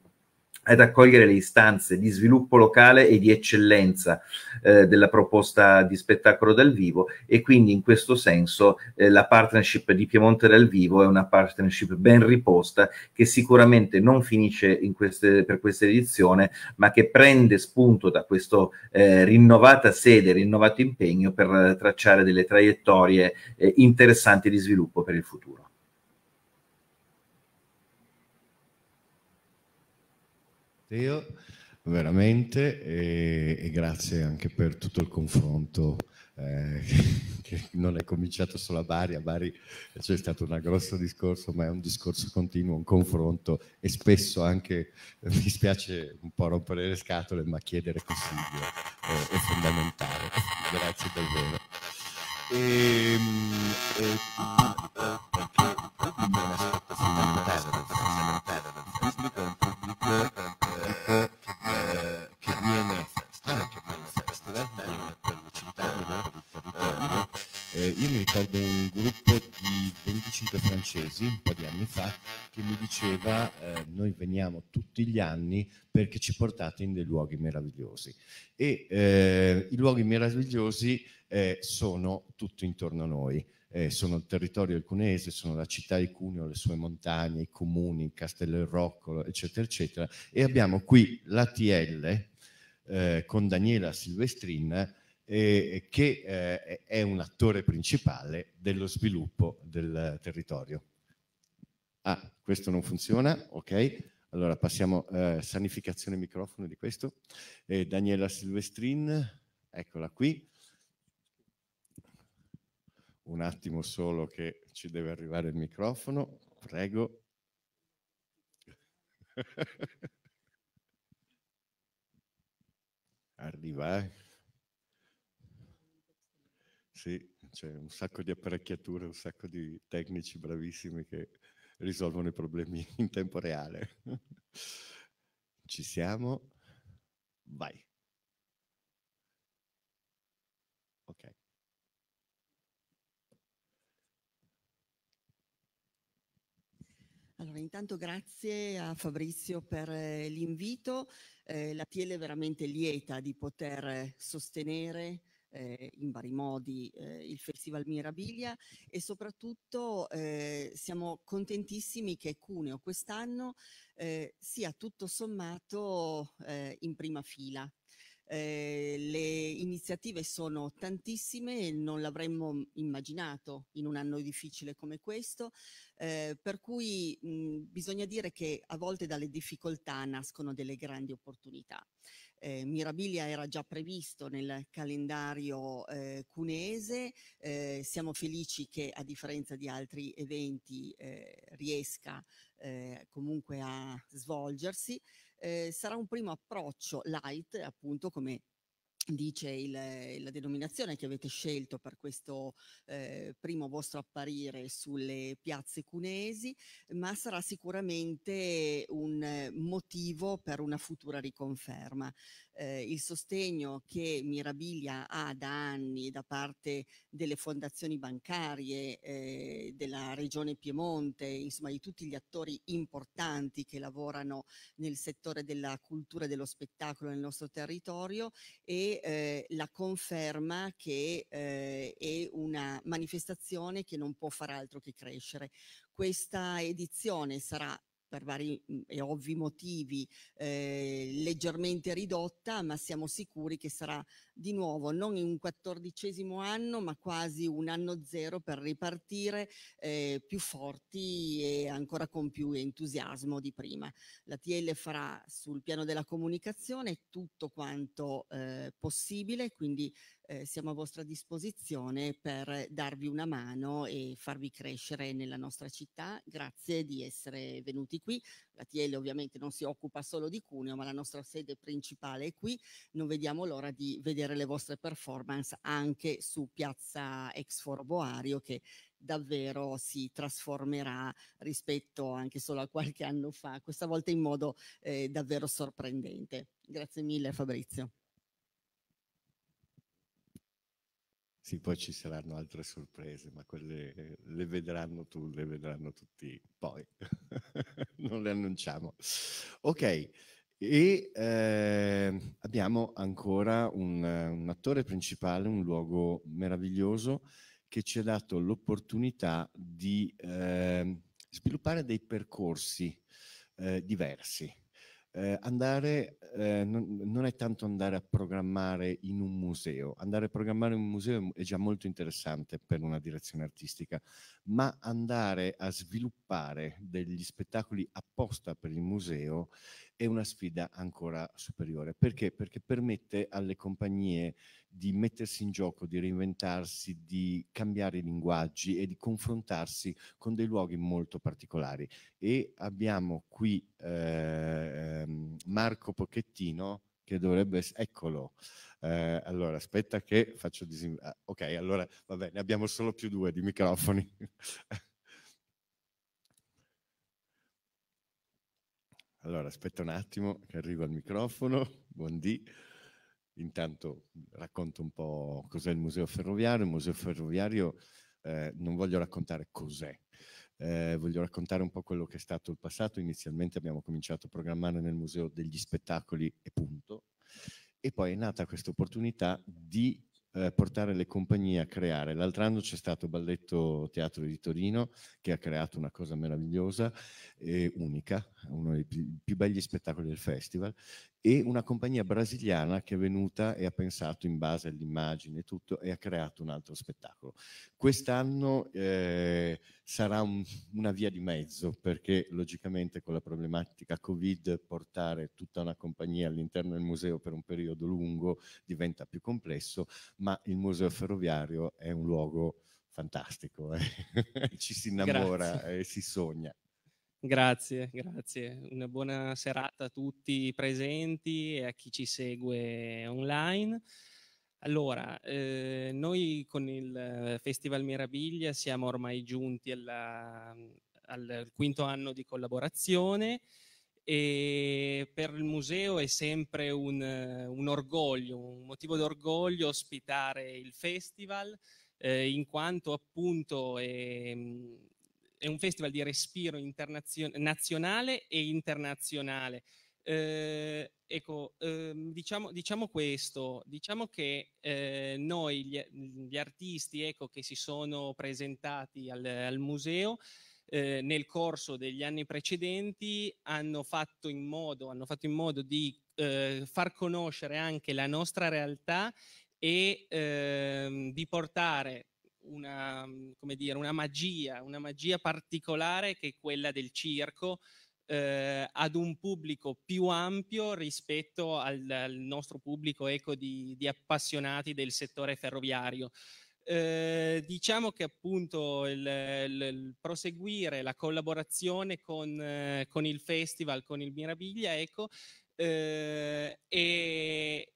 ad accogliere le istanze di sviluppo locale e di eccellenza eh, della proposta di spettacolo dal vivo e quindi in questo senso eh, la partnership di Piemonte dal vivo è una partnership ben riposta che sicuramente non finisce queste, per questa edizione ma che prende spunto da questa eh, rinnovata sede, rinnovato impegno per eh, tracciare delle traiettorie eh, interessanti di sviluppo per il futuro. Matteo, veramente, e, e, grazie anche per tutto il confronto eh, che non è cominciato solo a Bari, a Bari c'è stato un grosso discorso, ma è un discorso continuo, un confronto e spesso anche, eh, mi spiace un po' rompere le scatole, ma chiedere consiglio eh, è fondamentale. Grazie davvero. Ehm, e, e, eh, io mi ricordo un gruppo di 25 francesi un po' di anni fa che mi diceva eh, noi veniamo tutti gli anni perché ci portate in dei luoghi meravigliosi e eh, i luoghi meravigliosi eh, sono tutto intorno a noi. Eh, sono il territorio del Cunese, sono la città di Cuneo, le sue montagne, i comuni, Castello del Roccolo, eccetera, eccetera. E abbiamo qui l'ATL eh, con Daniela Silvestrin eh, che eh, è un attore principale dello sviluppo del territorio. Ah, questo non funziona, ok. Allora passiamo, eh, sanificazione microfono di questo. Eh, Daniela Silvestrin, eccola qui. Un attimo solo che ci deve arrivare il microfono, prego. Arriva. Eh. Sì, c'è un sacco di apparecchiature, un sacco di tecnici bravissimi che risolvono i problemi in tempo reale. Ci siamo. Vai. Ok. Allora, intanto grazie a Fabrizio per eh, l'invito. Eh, la TL è veramente lieta di poter eh, sostenere eh, in vari modi eh, il Festival Mirabilia e soprattutto eh, siamo contentissimi che Cuneo quest'anno eh, sia tutto sommato eh, in prima fila. Eh, le iniziative sono tantissime e non l'avremmo immaginato in un anno difficile come questo, per cui mh, bisogna dire che a volte dalle difficoltà nascono delle grandi opportunità eh, Mirabilia era già previsto nel calendario eh, cunese, eh, siamo felici che a differenza di altri eventi eh, riesca eh, comunque a svolgersi. Eh, sarà un primo approccio light, appunto come dice il, la denominazione che avete scelto per questo eh, primo vostro apparire sulle piazze cunesi, ma sarà sicuramente un motivo per una futura riconferma. Eh, il sostegno che Mirabilia ha da anni da parte delle fondazioni bancarie eh, della regione Piemonte, insomma di tutti gli attori importanti che lavorano nel settore della cultura e dello spettacolo nel nostro territorio e eh, la conferma che eh, è una manifestazione che non può far altro che crescere. Questa edizione sarà per vari mhmm, e ovvi motivi eh, leggermente ridotta, ma siamo sicuri che sarà di nuovo non in un quattordicesimo anno, ma quasi un anno zero per ripartire eh, più forti e ancora con più entusiasmo di prima. La TL farà sul piano della comunicazione tutto quanto eh, possibile, quindi eh, siamo a vostra disposizione per darvi una mano e farvi crescere nella nostra città. Grazie di essere venuti qui. La TL ovviamente non si occupa solo di Cuneo, ma la nostra sede principale è qui. Non vediamo l'ora di vedere le vostre performance anche su Piazza Ex Foro Boario che davvero si trasformerà rispetto anche solo a qualche anno fa, questa volta in modo eh, davvero sorprendente. Grazie mille Fabrizio. Sì, poi ci saranno altre sorprese, ma quelle eh, le vedranno tu, le vedranno tutti poi. non le annunciamo. Ok, e eh, abbiamo ancora un, un attore principale, un luogo meraviglioso che ci ha dato l'opportunità di eh, sviluppare dei percorsi eh, diversi eh, andare eh, non, non, è tanto andare a programmare in un museo, andare a programmare in un museo è già molto interessante per una direzione artistica, ma andare a sviluppare degli spettacoli apposta per il museo è una sfida ancora superiore. Perché? Perché permette alle compagnie di mettersi in gioco, di reinventarsi, di cambiare i linguaggi e di confrontarsi con dei luoghi molto particolari. E abbiamo qui eh, Marco Pochettino che dovrebbe eccolo. Eh, allora, aspetta che faccio disin... ah, ok, allora va bene, abbiamo solo più due di microfoni. Allora, aspetta un attimo che arrivo al microfono. Buondì. Intanto racconto un po' cos'è il museo ferroviario. Il museo ferroviario eh, non voglio raccontare cos'è, eh, voglio raccontare un po' quello che è stato il passato. Inizialmente abbiamo cominciato a programmare nel museo degli spettacoli e punto. E poi è nata questa opportunità di eh, portare le compagnie a creare. L'altro anno c'è stato Balletto Teatro di Torino che ha creato una cosa meravigliosa e unica, uno dei più, più belli spettacoli del festival, e una compagnia brasiliana che è venuta e ha pensato in base all'immagine e tutto e ha creato un altro spettacolo. Quest'anno eh, sarà un, una via di mezzo perché logicamente con la problematica Covid portare tutta una compagnia all'interno del museo per un periodo lungo diventa più complesso, ma il museo ferroviario è un luogo fantastico, eh? ci si innamora Grazie. e si sogna. Grazie, grazie. Una buona serata a tutti i presenti e a chi ci segue online. Allora, eh, noi con il Festival Mirabilia siamo ormai giunti alla, al quinto anno di collaborazione e per il museo è sempre un, un orgoglio, un motivo d'orgoglio ospitare il festival eh, in quanto appunto è, mm, è un festival di respiro nazionale e internazionale. Eh, ecco, ehm, diciamo, diciamo, questo, diciamo che eh, noi, gli, gli artisti ecco, che si sono presentati al, al museo, eh, nel corso degli anni precedenti hanno fatto in modo, fatto in modo di eh, far conoscere anche la nostra realtà e ehm, di portare una, dire, una, magia, una magia particolare che è quella del circo eh, ad un pubblico più ampio rispetto al, al nostro pubblico ecco, di, di, appassionati del settore ferroviario. Eh, diciamo che appunto il, il, il proseguire la collaborazione con, eh, con, il festival, con il Mirabiglia, ecco, eh, è,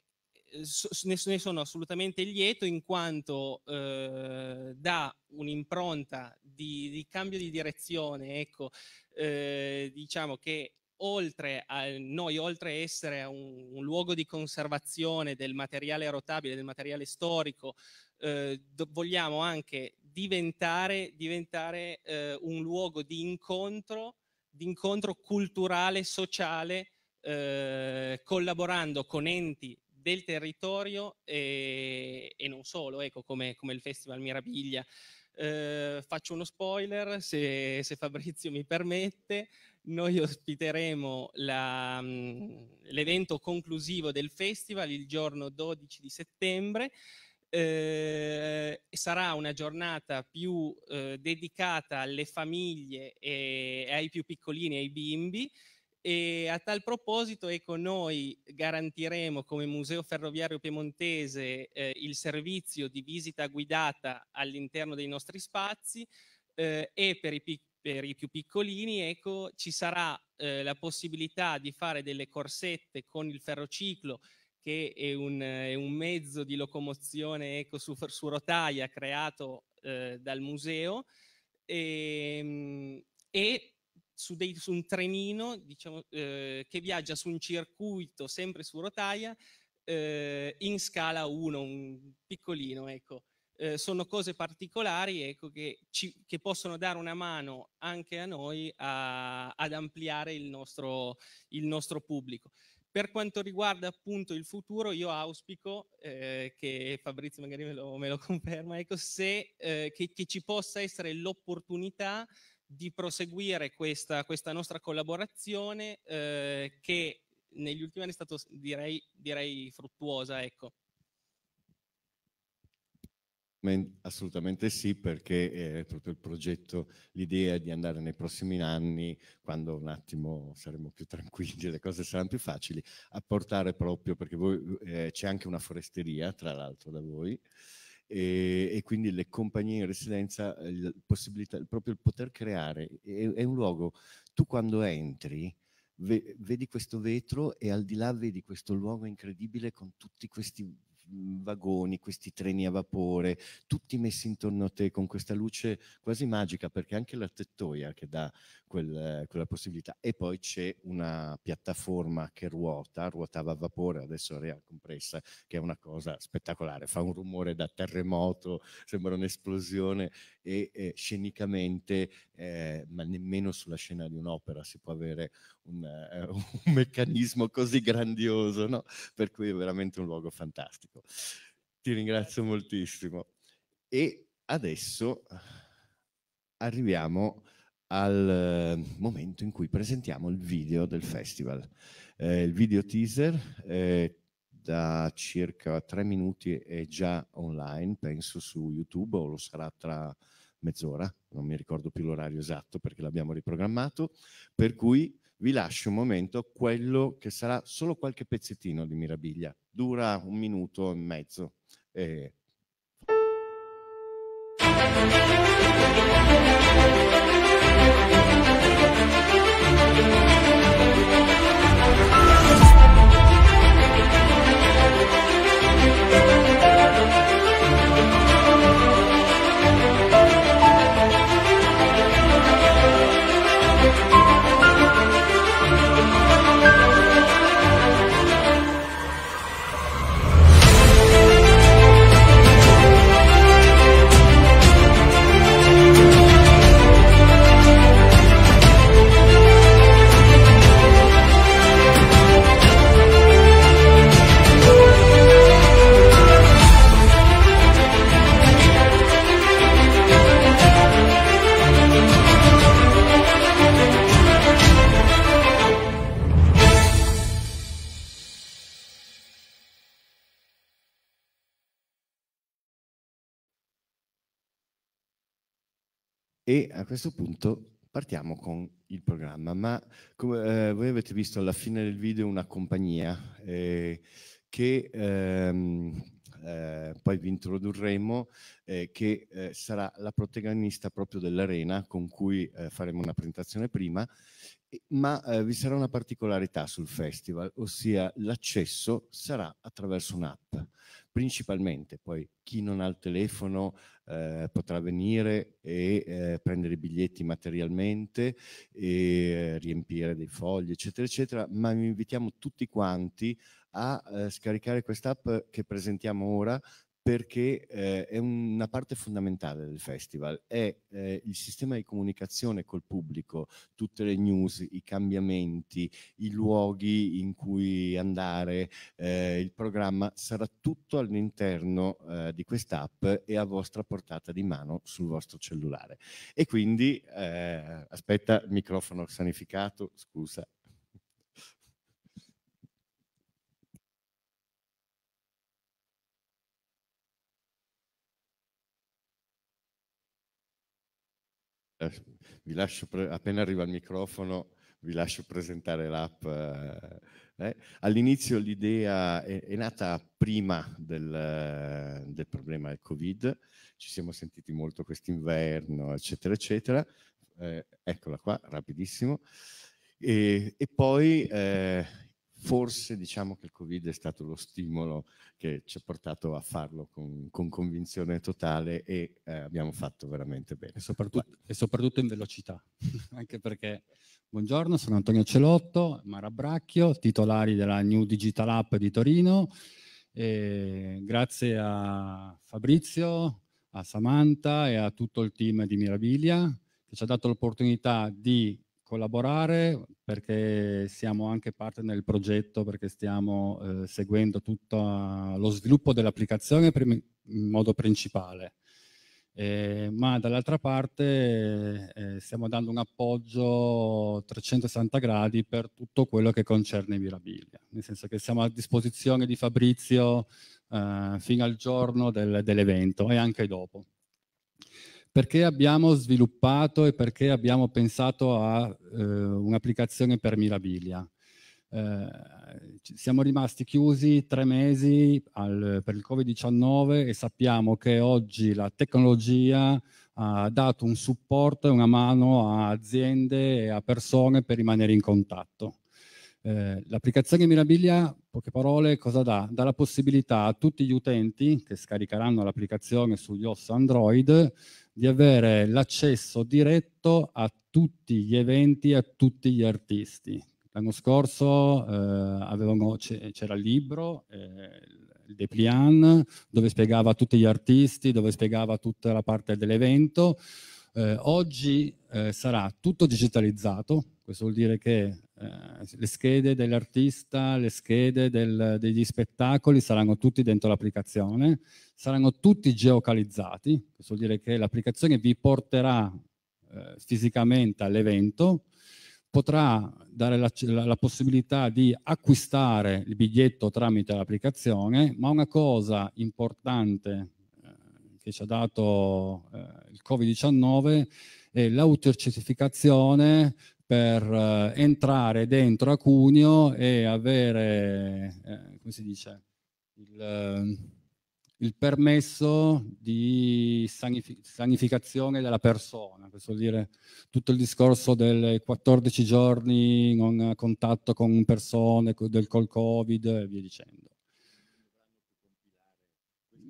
eh, ne sono assolutamente lieto in quanto eh, dà un'impronta di, di, cambio di direzione, ecco, eh, diciamo che oltre a noi, oltre a essere un, un, luogo di conservazione del materiale rotabile, del materiale storico, eh, do, vogliamo anche diventare, diventare eh, un luogo di incontro, di incontro culturale, sociale, eh, collaborando con enti del territorio e, ehm, e non solo, ecco, come, come il Festival Mirabiglia. Eh, faccio uno spoiler, se, se, Fabrizio mi permette, noi ospiteremo la, mhmm, l'evento conclusivo del festival il giorno 12 di settembre. Eh, sarà una giornata più eh, dedicata alle famiglie e ai più piccolini e ai bimbi e a tal proposito, ecco, noi garantiremo come Museo Ferroviario Piemontese eh, il servizio di visita guidata all'interno dei nostri spazi eh, e per i, per i, più piccolini ecco, ci sarà eh, la possibilità di fare delle corsette con il ferrociclo che è un, è un mezzo di locomozione ecco, su, su, rotaia creato eh, dal museo ehm, e, e su, dei, su un trenino diciamo, eh, che viaggia su un circuito sempre su rotaia eh, in scala 1, un piccolino, ecco. Eh, sono cose particolari ecco, che, ci, che, possono dare una mano anche a noi a, ad ampliare il nostro, il nostro, pubblico. Per quanto riguarda appunto il futuro, io auspico eh, che Fabrizio magari me lo, me lo conferma, ecco, se, eh, che, che, ci possa essere l'opportunità di proseguire questa, questa nostra collaborazione eh, che negli ultimi anni è stata direi, direi fruttuosa. Ecco. Assolutamente sì, perché eh, è proprio il progetto, l'idea di andare nei prossimi anni, quando un attimo saremo più tranquilli, le cose saranno più facili, a portare proprio, perché voi, eh, c'è anche una foresteria, tra l'altro da voi, e, e quindi le compagnie in residenza, eh, il, proprio il poter creare, è, è, un luogo, tu quando entri vedi questo vetro e al di là vedi questo luogo incredibile con tutti questi Mm, vagoni, questi treni a vapore, tutti messi intorno a te con questa luce quasi magica, perché anche la tettoia che dà quel, quella possibilità. E poi c'è una piattaforma che ruota, ruotava a vapore, adesso è real compressa, che è una cosa spettacolare, fa un rumore da terremoto, sembra un'esplosione e eh, scenicamente, eh, ma nemmeno sulla scena di un'opera si può avere un, eh, un meccanismo così grandioso, no? per cui è veramente un luogo fantastico fantastico. Ecco, ti ringrazio moltissimo. E adesso arriviamo al eh, momento in cui presentiamo il video del festival. Eh, il video teaser eh, da circa tre minuti è già online, penso su YouTube o lo sarà tra mezz'ora, non mi ricordo più l'orario esatto perché l'abbiamo riprogrammato, per cui vi lascio un momento quello che sarà solo qualche pezzettino di Mirabilia. Dura un minuto e mezzo. Eh. Thank you. E a questo punto partiamo con il programma. Ma come eh, voi avete visto alla fine del video una compagnia eh, che ehm, eh, poi vi introdurremo, eh, che eh, sarà la protagonista proprio dell'arena con cui eh, faremo una presentazione prima, ma vi sarà una particolarità sul festival, ossia l'accesso sarà attraverso un'app principalmente poi chi non ha il telefono eh, potrà venire e eh, prendere i biglietti materialmente e eh, riempire dei fogli, eccetera, eccetera, ma vi invitiamo tutti quanti a eh, scaricare quest'app che presentiamo ora perché eh, è una parte fondamentale del festival, è eh, il sistema di comunicazione col pubblico, tutte le news, i cambiamenti, i luoghi in cui andare, eh, il programma sarà tutto all'interno eh, di quest'app e a vostra portata di mano sul vostro cellulare. E quindi eh, aspetta il microfono sanificato, scusa, vi lascio, appena arriva il microfono, vi lascio presentare l'app. Eh, eh. All'inizio l'idea è, è, nata prima del, del, problema del Covid, ci siamo sentiti molto quest'inverno, eccetera, eccetera. Eh, eccola qua, rapidissimo. E, e poi eh, forse diciamo che il Covid è stato lo stimolo che ci ha portato a farlo con, con convinzione totale e eh, abbiamo fatto veramente bene. Soprattutto, e soprattutto in velocità, anche perché buongiorno, sono Antonio Celotto, Mara Bracchio, titolari della New Digital App di Torino. E grazie a Fabrizio, a Samantha e a tutto il team di Mirabilia che ci ha dato l'opportunità di collaborare perché siamo anche parte nel progetto, perché stiamo eh, seguendo tutto eh, lo sviluppo dell'applicazione in modo principale. Eh, ma dall'altra parte eh, eh stiamo dando un appoggio 360 gradi per tutto quello che concerne Mirabilia, nel senso che siamo a disposizione di Fabrizio eh, fino al giorno del, dell'evento e anche dopo perché abbiamo sviluppato e perché abbiamo pensato a eh, un'applicazione per Mirabilia. Eh, siamo rimasti chiusi tre mesi al, per il Covid-19 e sappiamo che oggi la tecnologia ha dato un supporto e una mano a aziende e a persone per rimanere in contatto. Eh, l'applicazione Mirabilia, poche parole, cosa dà? Dà la possibilità a tutti gli utenti che scaricheranno l'applicazione su iOS Android di avere l'accesso diretto a tutti gli eventi e a tutti gli artisti. L'anno scorso eh, c'era il libro, eh, il Deplian, dove spiegava tutti gli artisti, dove spiegava tutta la parte dell'evento. Eh, oggi eh, sarà tutto digitalizzato, questo vuol dire che eh, le schede dell'artista, le schede del, degli spettacoli saranno tutti dentro l'applicazione, saranno tutti geocalizzati, questo vuol dire che l'applicazione vi porterà eh, fisicamente all'evento, potrà dare la, la, la, possibilità di acquistare il biglietto tramite l'applicazione, ma una cosa importante eh, che ci ha dato eh, il Covid-19 è l'autocertificazione per eh, entrare dentro a Cuneo e avere, eh, come si dice, il, eh, il permesso di sanifi sanificazione della persona, questo vuol dire tutto il discorso dei 14 giorni non a contatto con persone, del col Covid e via dicendo.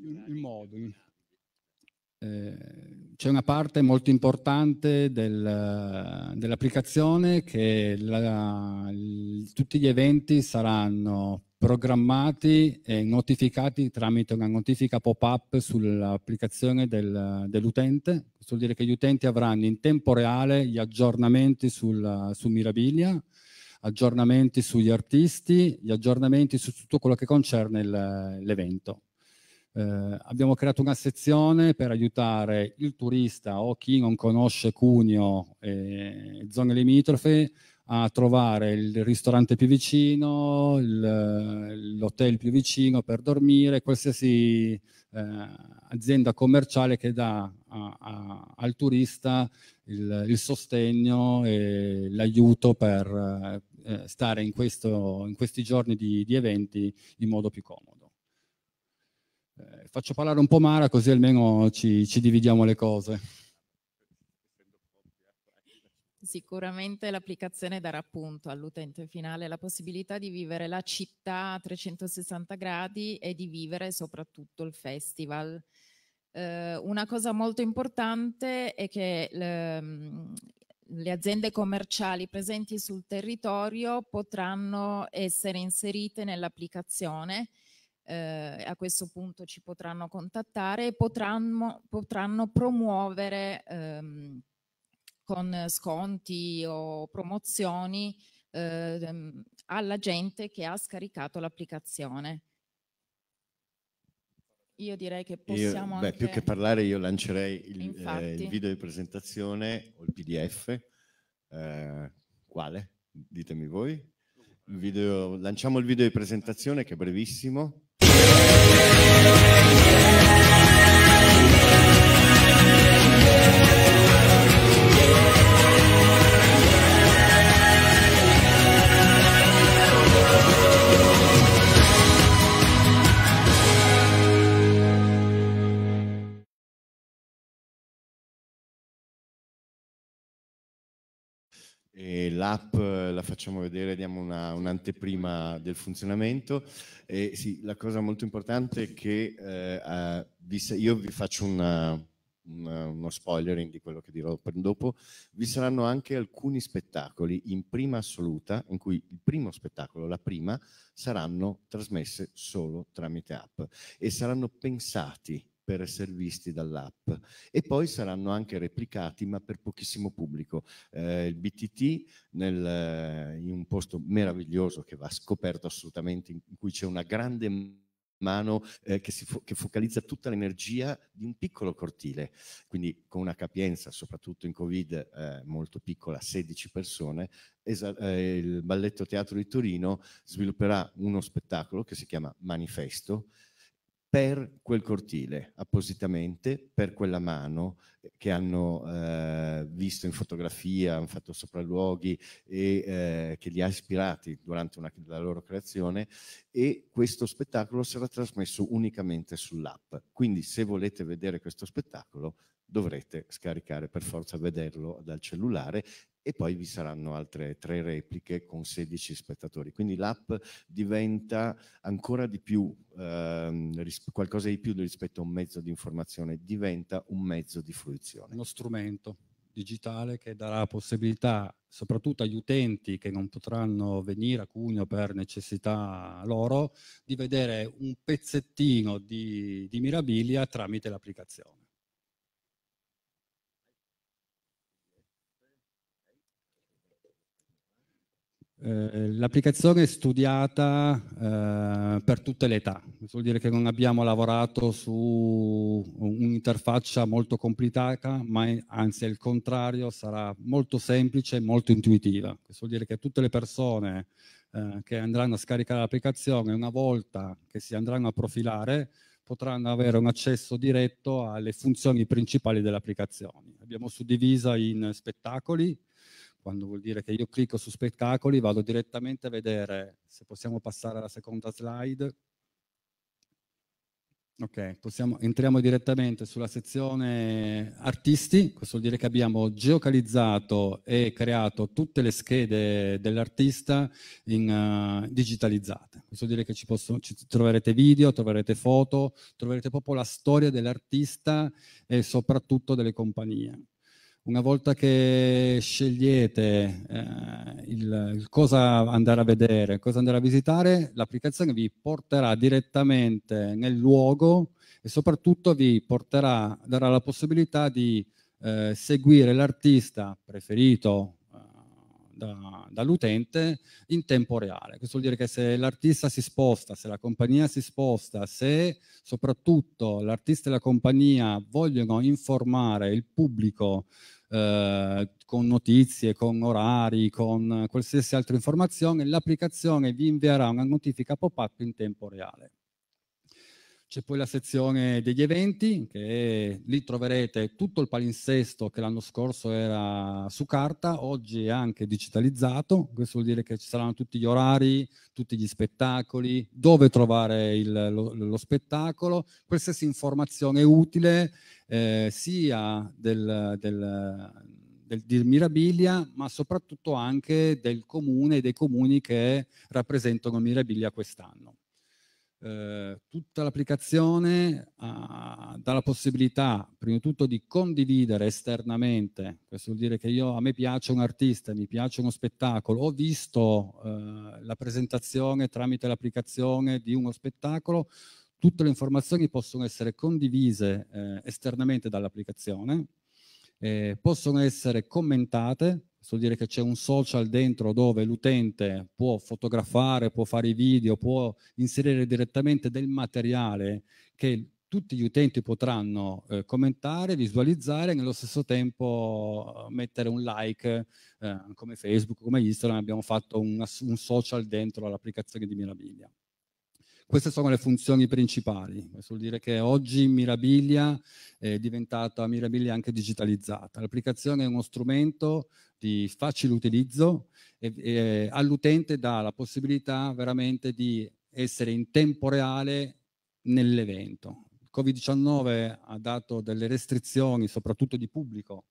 In, in eh, c'è una parte molto importante del, dell'applicazione che la, tutti gli eventi saranno programmati e notificati tramite una notifica pop-up sull'applicazione del, dell'utente. Questo vuol dire che gli utenti avranno in tempo reale gli aggiornamenti sul, su Mirabilia, aggiornamenti sugli artisti, gli aggiornamenti su tutto quello che concerne l'evento. Eh, abbiamo creato una sezione per aiutare il turista o chi non conosce Cuneo e zone limitrofe a trovare il ristorante più vicino, l'hotel più vicino per dormire, qualsiasi eh, azienda commerciale che dà a, a, al turista il, il, sostegno e l'aiuto per eh, stare in, questo, in, questi giorni di, di eventi in modo più comodo. Eh, faccio parlare un po' Mara così almeno ci, ci dividiamo le cose. Sicuramente l'applicazione darà appunto all'utente finale la possibilità di vivere la città a 360 gradi e di vivere soprattutto il festival. Eh, una cosa molto importante è che le, ehm, le aziende commerciali presenti sul territorio potranno essere inserite nell'applicazione eh, a questo punto ci potranno contattare e potranno, potranno promuovere ehm, con sconti o promozioni ehm, alla gente che ha scaricato l'applicazione. Io direi che possiamo io, beh, anche... Più che parlare io lancerei il, eh, il, video di presentazione o il PDF. Eh, quale? Ditemi voi. video, lanciamo il video di presentazione che è brevissimo yeah, yeah. l'app eh, la facciamo vedere, diamo una, un'anteprima del funzionamento. E sì, la cosa molto importante è che eh, vi, io vi faccio una, una, uno spoiler di quello che dirò per dopo. Vi saranno anche alcuni spettacoli in prima assoluta, in cui il primo spettacolo, la prima, saranno trasmesse solo tramite app e saranno pensati per essere visti dall'app e poi saranno anche replicati ma per pochissimo pubblico. Eh, il BTT nel, eh, in un posto meraviglioso che va scoperto assolutamente, in cui c'è una grande mano eh, che, fo che, focalizza tutta l'energia di un piccolo cortile, quindi con una capienza, soprattutto in Covid, eh, molto piccola, 16 persone, eh, il Balletto Teatro di Torino svilupperà uno spettacolo che si chiama Manifesto, per quel cortile, appositamente per quella mano eh, che hanno eh, visto in fotografia, hanno fatto sopralluoghi e eh, che li ha ispirati durante una, la loro creazione e questo spettacolo sarà trasmesso unicamente sull'app. Quindi se volete vedere questo spettacolo dovrete scaricare per forza vederlo dal cellulare e poi vi saranno altre tre repliche con 16 spettatori. Quindi l'app diventa ancora di più, ehm, ris- qualcosa di più rispetto a un mezzo di informazione, diventa un mezzo di fruizione. Uno strumento digitale che darà possibilità soprattutto agli utenti che non potranno venire a Cugno per necessità loro di vedere un pezzettino di, di Mirabilia tramite l'applicazione. Eh, l'applicazione è studiata eh, per tutte le età, vuol dire che non abbiamo lavorato su un'interfaccia molto complicata, ma anzi al contrario sarà molto semplice e molto intuitiva. Questo vuol dire che tutte le persone eh, che andranno a scaricare l'applicazione, una volta che si andranno a profilare, potranno avere un accesso diretto alle funzioni principali dell'applicazione. applicazioni. Abbiamo suddivisa in spettacoli, quando vuol dire che io clicco su spettacoli, vado direttamente a vedere se possiamo passare alla seconda slide. Ok, possiamo, entriamo direttamente sulla sezione artisti, questo vuol dire che abbiamo geocalizzato e creato tutte le schede dell'artista uh, digitalizzate. Questo vuol dire che ci possono, ci, troverete video, troverete foto, troverete proprio la storia dell'artista e soprattutto delle compagnie una volta che scegliete eh, il, il, cosa andare a vedere, cosa andare a visitare, l'applicazione vi porterà direttamente nel luogo e soprattutto vi porterà, darà la possibilità di eh, seguire l'artista preferito da, dall'utente in tempo reale. Questo vuol dire che se l'artista si sposta, se la compagnia si sposta, se soprattutto l'artista e la compagnia vogliono informare il pubblico eh, con notizie, con orari, con qualsiasi altra informazione, l'applicazione vi invierà una notifica pop-up in tempo reale. C'è poi la sezione degli eventi, che è, lì troverete tutto il palinsesto che l'anno scorso era su carta, oggi è anche digitalizzato, questo vuol dire che ci saranno tutti gli orari, tutti gli spettacoli, dove trovare il, lo, lo, spettacolo, qualsiasi informazione utile eh, sia del, del, del, del Mirabilia, ma soprattutto anche del comune e dei comuni che rappresentano Mirabilia quest'anno. Eh, tutta l'applicazione ah, dà la possibilità, prima di tutto, di condividere esternamente. Questo vuol dire che io, a me piace un artista, mi piace uno spettacolo. Ho visto eh, la presentazione tramite l'applicazione di uno spettacolo. Tutte le informazioni possono essere condivise eh, esternamente dall'applicazione, eh, possono essere commentate questo vuol dire che c'è un social dentro dove l'utente può fotografare, può fare i video, può inserire direttamente del materiale che tutti gli utenti potranno eh, commentare, visualizzare e nello stesso tempo eh, mettere un like eh, come Facebook, come Instagram, abbiamo fatto un, un social dentro all'applicazione di Mirabilia. Queste sono le funzioni principali, questo vuol dire che oggi Mirabilia è diventata Mirabilia anche digitalizzata. L'applicazione è uno strumento di facile utilizzo e, e all'utente dà la possibilità veramente di essere in tempo reale nell'evento. Il Covid-19 ha dato delle restrizioni, soprattutto di pubblico,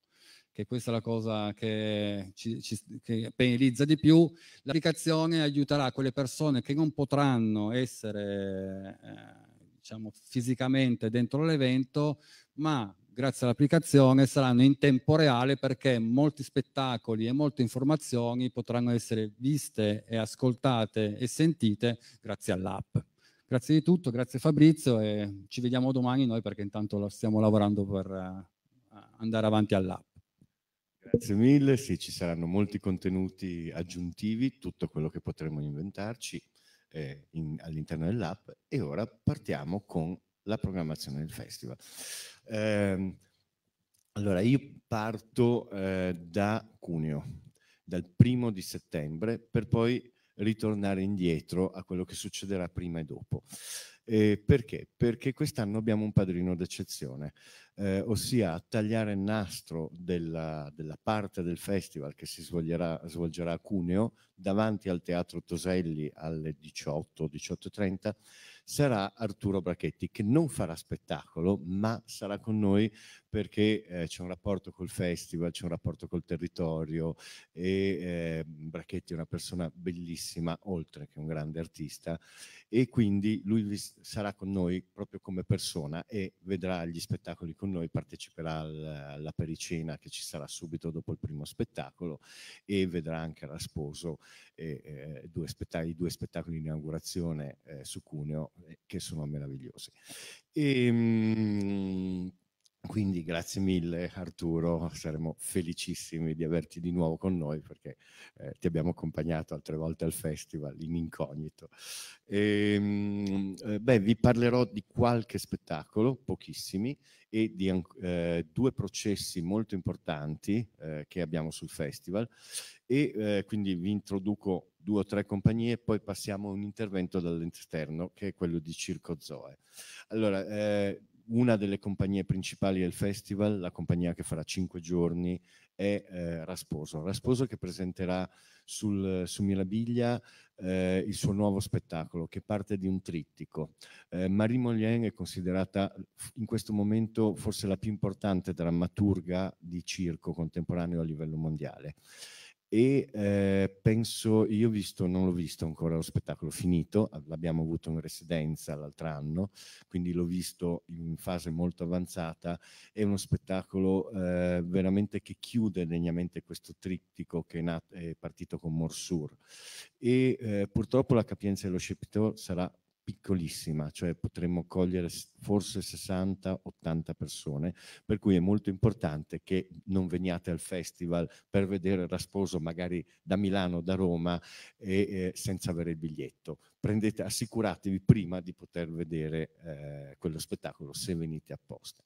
che questa è la cosa che, ci, ci, che, penalizza di più, l'applicazione aiuterà quelle persone che non potranno essere eh, diciamo, fisicamente dentro l'evento, ma grazie all'applicazione saranno in tempo reale perché molti spettacoli e molte informazioni potranno essere viste e ascoltate e sentite grazie all'app. Grazie di tutto, grazie Fabrizio e ci vediamo domani noi perché intanto stiamo lavorando per eh, andare avanti all'app. Grazie mille, sì, ci saranno molti contenuti aggiuntivi, tutto quello che potremo inventarci eh, in, all'interno dell'app e ora partiamo con la programmazione del festival. Eh, allora, io parto eh, da Cuneo, dal primo di settembre, per poi ritornare indietro a quello che succederà prima e dopo. Eh, perché? Perché quest'anno abbiamo un padrino d'eccezione, eh, ossia a tagliare il nastro della, della, parte del festival che si svolgerà, svolgerà, a Cuneo davanti al Teatro Toselli alle 18, 18.30 sarà Arturo Brachetti che non farà spettacolo ma sarà con noi perché eh, c'è un rapporto col festival, c'è un rapporto col territorio e eh, Brachetti è una persona bellissima oltre che un grande artista e quindi lui vi sarà con noi proprio come persona e vedrà gli spettacoli con noi, parteciperà alla pericena che ci sarà subito dopo il primo spettacolo e vedrà anche Rasposo e eh, due i due spettacoli di inaugurazione eh, su Cuneo eh, che sono meravigliosi. E, ehm, mh, quindi grazie mille Arturo, saremo felicissimi di averti di nuovo con noi perché eh, ti abbiamo accompagnato altre volte al festival in incognito. E, ehm, eh, beh, vi parlerò di qualche spettacolo, pochissimi, e di eh, due processi molto importanti eh, che abbiamo sul festival e eh, quindi vi introduco due o tre compagnie, e poi passiamo a un intervento dall'esterno che è quello di Circo Zoe. Allora, eh, una delle compagnie principali del festival, la compagnia che farà cinque giorni, è eh, Rasposo. Rasposo che presenterà sul, su Mirabiglia eh, il suo nuovo spettacolo che parte di un trittico. Eh, Marie Mollien è considerata in questo momento forse la più importante drammaturga di circo contemporaneo a livello mondiale e eh, penso, io ho visto, non l'ho visto ancora lo spettacolo finito, l'abbiamo avuto in residenza l'altro anno, quindi l'ho visto in fase molto avanzata, è uno spettacolo eh, veramente che chiude degnamente questo trittico che è, nato, è partito con Morsur e eh, purtroppo la capienza dello scepitore sarà piccolissima, cioè potremmo cogliere forse 60-80 persone, per cui è molto importante che non veniate al festival per vedere Rasposo magari da Milano, da Roma e, eh, senza avere il biglietto. Prendete, assicuratevi prima di poter vedere eh, quello spettacolo se venite apposta.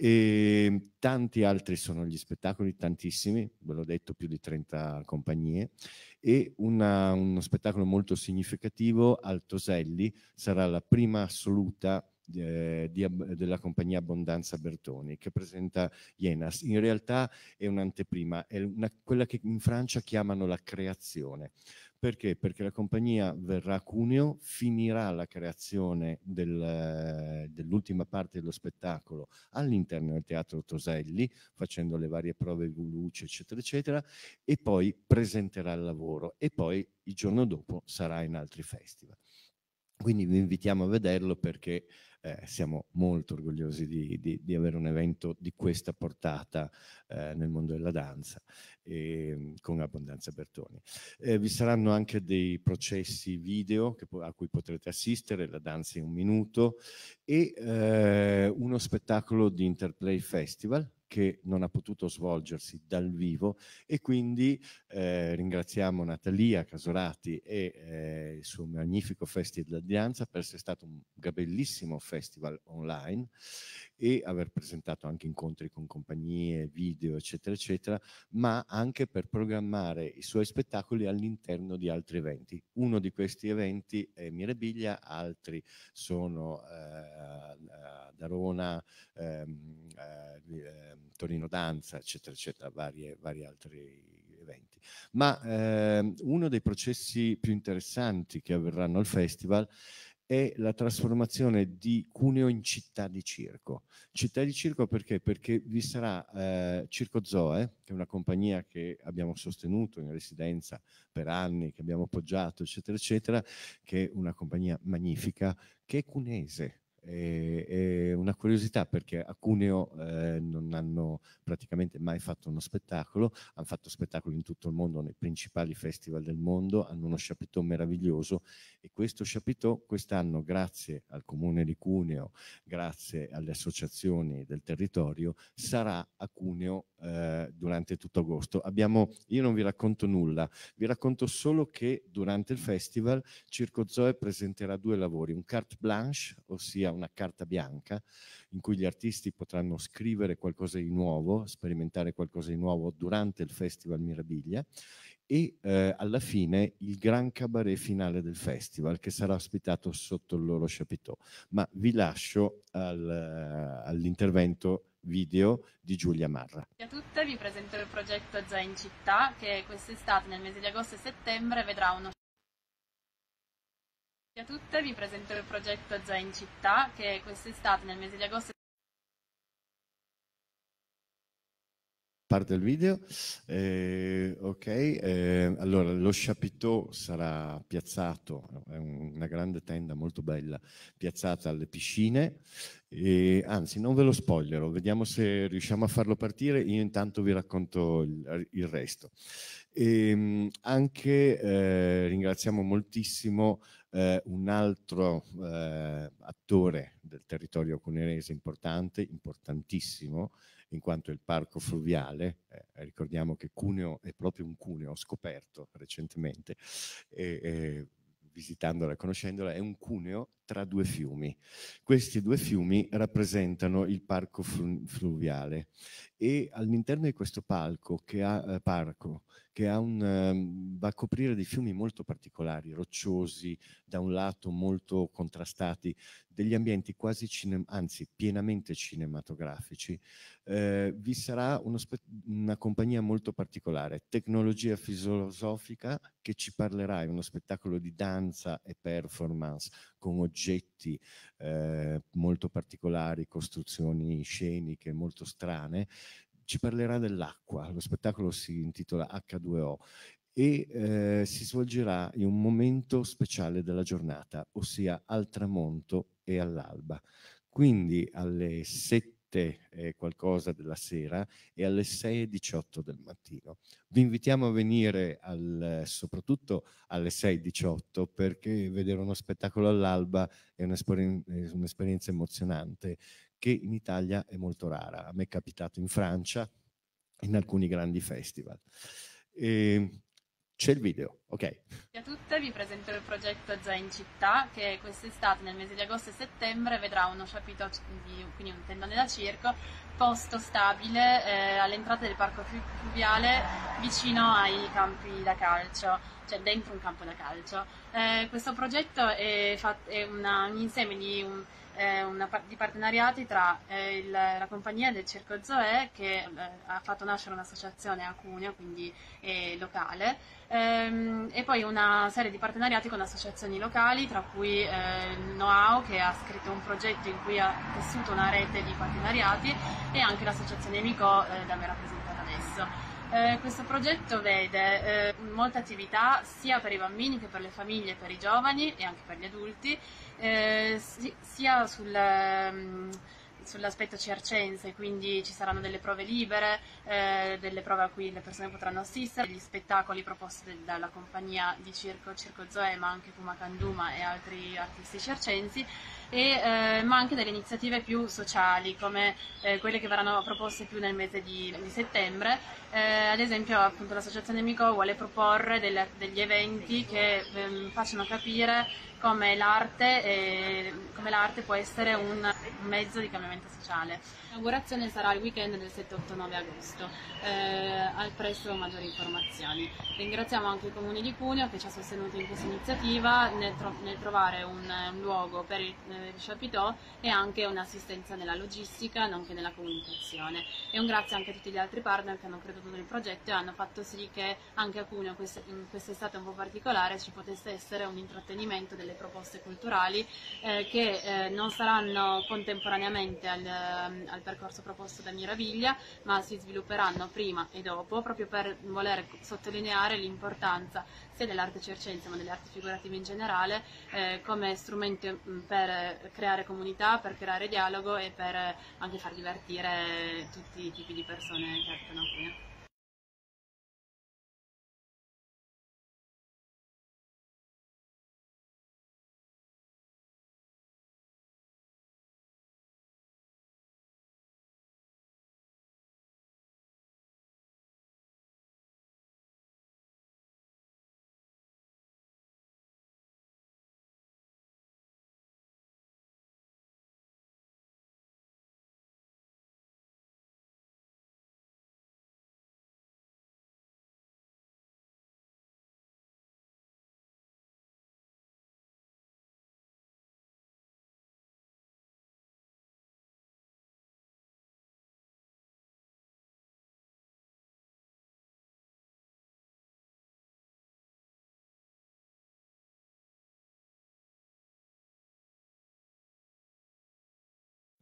E ehm, tanti altri sono gli spettacoli, tantissimi, ve l'ho detto, più di 30 compagnie. E una, uno spettacolo molto significativo, Altoselli, sarà la prima assoluta eh, di, della compagnia Abbondanza Bertoni, che presenta Ienas. In realtà è un'anteprima, è una, quella che in Francia chiamano la creazione perché? Perché la compagnia verrà a Cuneo, finirà la creazione del, eh, dell'ultima parte dello spettacolo all'interno del teatro Toselli, facendo le varie prove di luce, eccetera, eccetera, e poi presenterà il lavoro e poi il giorno dopo sarà in altri festival. Quindi vi invitiamo a vederlo perché eh, siamo molto orgogliosi di, di, di, avere un evento di questa portata eh, nel mondo della danza e, ehm, con Abbondanza Bertoni. Eh, vi saranno anche dei processi video che, a cui potrete assistere, la danza in un minuto e eh, uno spettacolo di Interplay Festival che non ha potuto svolgersi dal vivo e quindi eh, ringraziamo Natalia Casorati e eh, il suo magnifico Festival di Danza per essere stato un bellissimo festival online e aver presentato anche incontri con compagnie, video, eccetera, eccetera, ma anche per programmare i suoi spettacoli all'interno di altri eventi. Uno di questi eventi è Mirabilia, altri sono eh, Darona, ehm, eh, ehm, Torino Danza, eccetera, eccetera, varie, vari altri eventi. Ma eh, uno dei processi più interessanti che avverranno al festival è la trasformazione di Cuneo in città di circo. Città di circo perché? Perché vi sarà eh, Circo Zoe, che è una compagnia che abbiamo sostenuto in residenza per anni, che abbiamo appoggiato, eccetera, eccetera, che è una compagnia magnifica, che è cunese, è una curiosità perché a Cuneo eh, non hanno praticamente mai fatto uno spettacolo, hanno fatto spettacoli in tutto il mondo, nei principali festival del mondo, hanno uno chapiteau meraviglioso e questo chapiteau quest'anno, grazie al comune di Cuneo, grazie alle associazioni del territorio, sarà a Cuneo eh, durante tutto agosto. Abbiamo, io non vi racconto nulla, vi racconto solo che durante il festival Circo Zoe presenterà due lavori, un carte blanche, ossia sia una carta bianca in cui gli artisti potranno scrivere qualcosa di nuovo, sperimentare qualcosa di nuovo durante il Festival Mirabilia e eh, alla fine il gran cabaret finale del festival che sarà ospitato sotto il loro chapiteau. Ma vi lascio al, eh, all'intervento video di Giulia Marra. Ciao a tutte, vi presento il progetto Già in città che quest'estate nel mese di agosto e settembre vedrà uno Ciao a tutte, vi presento il progetto Già in città che quest'estate nel mese di agosto Parte il video, eh, ok, eh, allora lo chapiteau sarà piazzato, è una grande tenda molto bella, piazzata alle piscine, e, anzi non ve lo spoilerò, vediamo se riusciamo a farlo partire, io intanto vi racconto il, il resto. E ehm, anche eh, ringraziamo moltissimo eh, un altro eh, attore del territorio cunerese importante, importantissimo, in quanto il parco fluviale, eh, ricordiamo che Cuneo è proprio un Cuneo, ho scoperto recentemente, visitandola e conoscendola, è un Cuneo tra due fiumi. Questi due fiumi rappresentano il parco fluviale e all'interno di questo palco che ha, eh, parco che un, ehm, va a coprire dei fiumi molto particolari, rocciosi, da un lato molto contrastati, degli ambienti quasi, cine, anzi pienamente cinematografici. Eh, vi sarà spe- una compagnia molto particolare, Tecnologia Filosofica, che ci parlerà, è uno spettacolo di danza e performance con oggetti eh, molto particolari, costruzioni sceniche molto strane, ci parlerà dell'acqua, lo spettacolo si intitola H2O e eh, si svolgerà in un momento speciale della giornata, ossia al tramonto e all'alba. Quindi alle 7 7 e eh, qualcosa della sera e alle 6 e 18 del mattino. Vi invitiamo a venire al, soprattutto alle 6 e 18 perché vedere uno spettacolo all'alba è un'esperienza emozionante che in Italia è molto rara. A me è capitato in Francia, in alcuni grandi festival. E ehm, c'è il video, ok. Ciao a tutte, vi presento il progetto Già in città che quest'estate nel mese di agosto e settembre vedrà uno sciapito, di, quindi un tendone da circo, posto stabile eh, all'entrata del parco fluviale vicino ai campi da calcio, cioè dentro un campo da calcio. Eh, questo progetto è, fat- è una, un insieme di... Un, è una, di partenariati tra eh, il, la compagnia del Circo Zoe che eh, ha fatto nascere un'associazione a Cuneo, quindi locale, ehm, e poi una serie di partenariati con associazioni locali, tra cui eh, il Know-how che ha scritto un progetto in cui ha tessuto una rete di partenariati e anche l'associazione Mico eh, da me rappresentata adesso. Eh, questo progetto vede eh, molta attività sia per i bambini che per le famiglie, per i giovani e anche per gli adulti eh, sia sul, um, sull'aspetto circense, quindi ci saranno delle prove libere, eh, delle prove a cui le persone potranno assistere, gli spettacoli proposti dalla compagnia di circo, Circo Zoe, ma anche Puma Canduma e altri artisti circensi, e, eh, ma anche delle iniziative più sociali, come eh, quelle che verranno proposte più nel mese di, di settembre. Eh, ad esempio appunto, l'associazione Mico vuole proporre delle, degli eventi che ehm, facciano capire come l'arte, è, eh, come l'arte può essere un mezzo di cambiamento sociale. L'inaugurazione sarà il weekend del 7-8-9 agosto, eh, al presso maggiori informazioni. Ringraziamo anche il Comune di Cuneo che ci ha sostenuto in questa iniziativa nel, tro nel trovare un, un, luogo per il, eh, il Chapiteau e anche un'assistenza nella logistica, nonché nella comunicazione. E un grazie anche a tutti gli altri partner che hanno creduto nel progetto e hanno fatto sì che anche a Cuneo quest in quest'estate un po' particolare ci potesse essere un intrattenimento delle proposte culturali eh, che eh, non saranno contemporaneamente al, al percorso proposto da Miraviglia, ma si svilupperanno prima e dopo, proprio per voler sottolineare l'importanza sia dell'arte circense ma delle arti figurative in generale eh, come strumento mm, per creare comunità, per creare dialogo e per anche far divertire tutti i tipi di persone che abitano qui.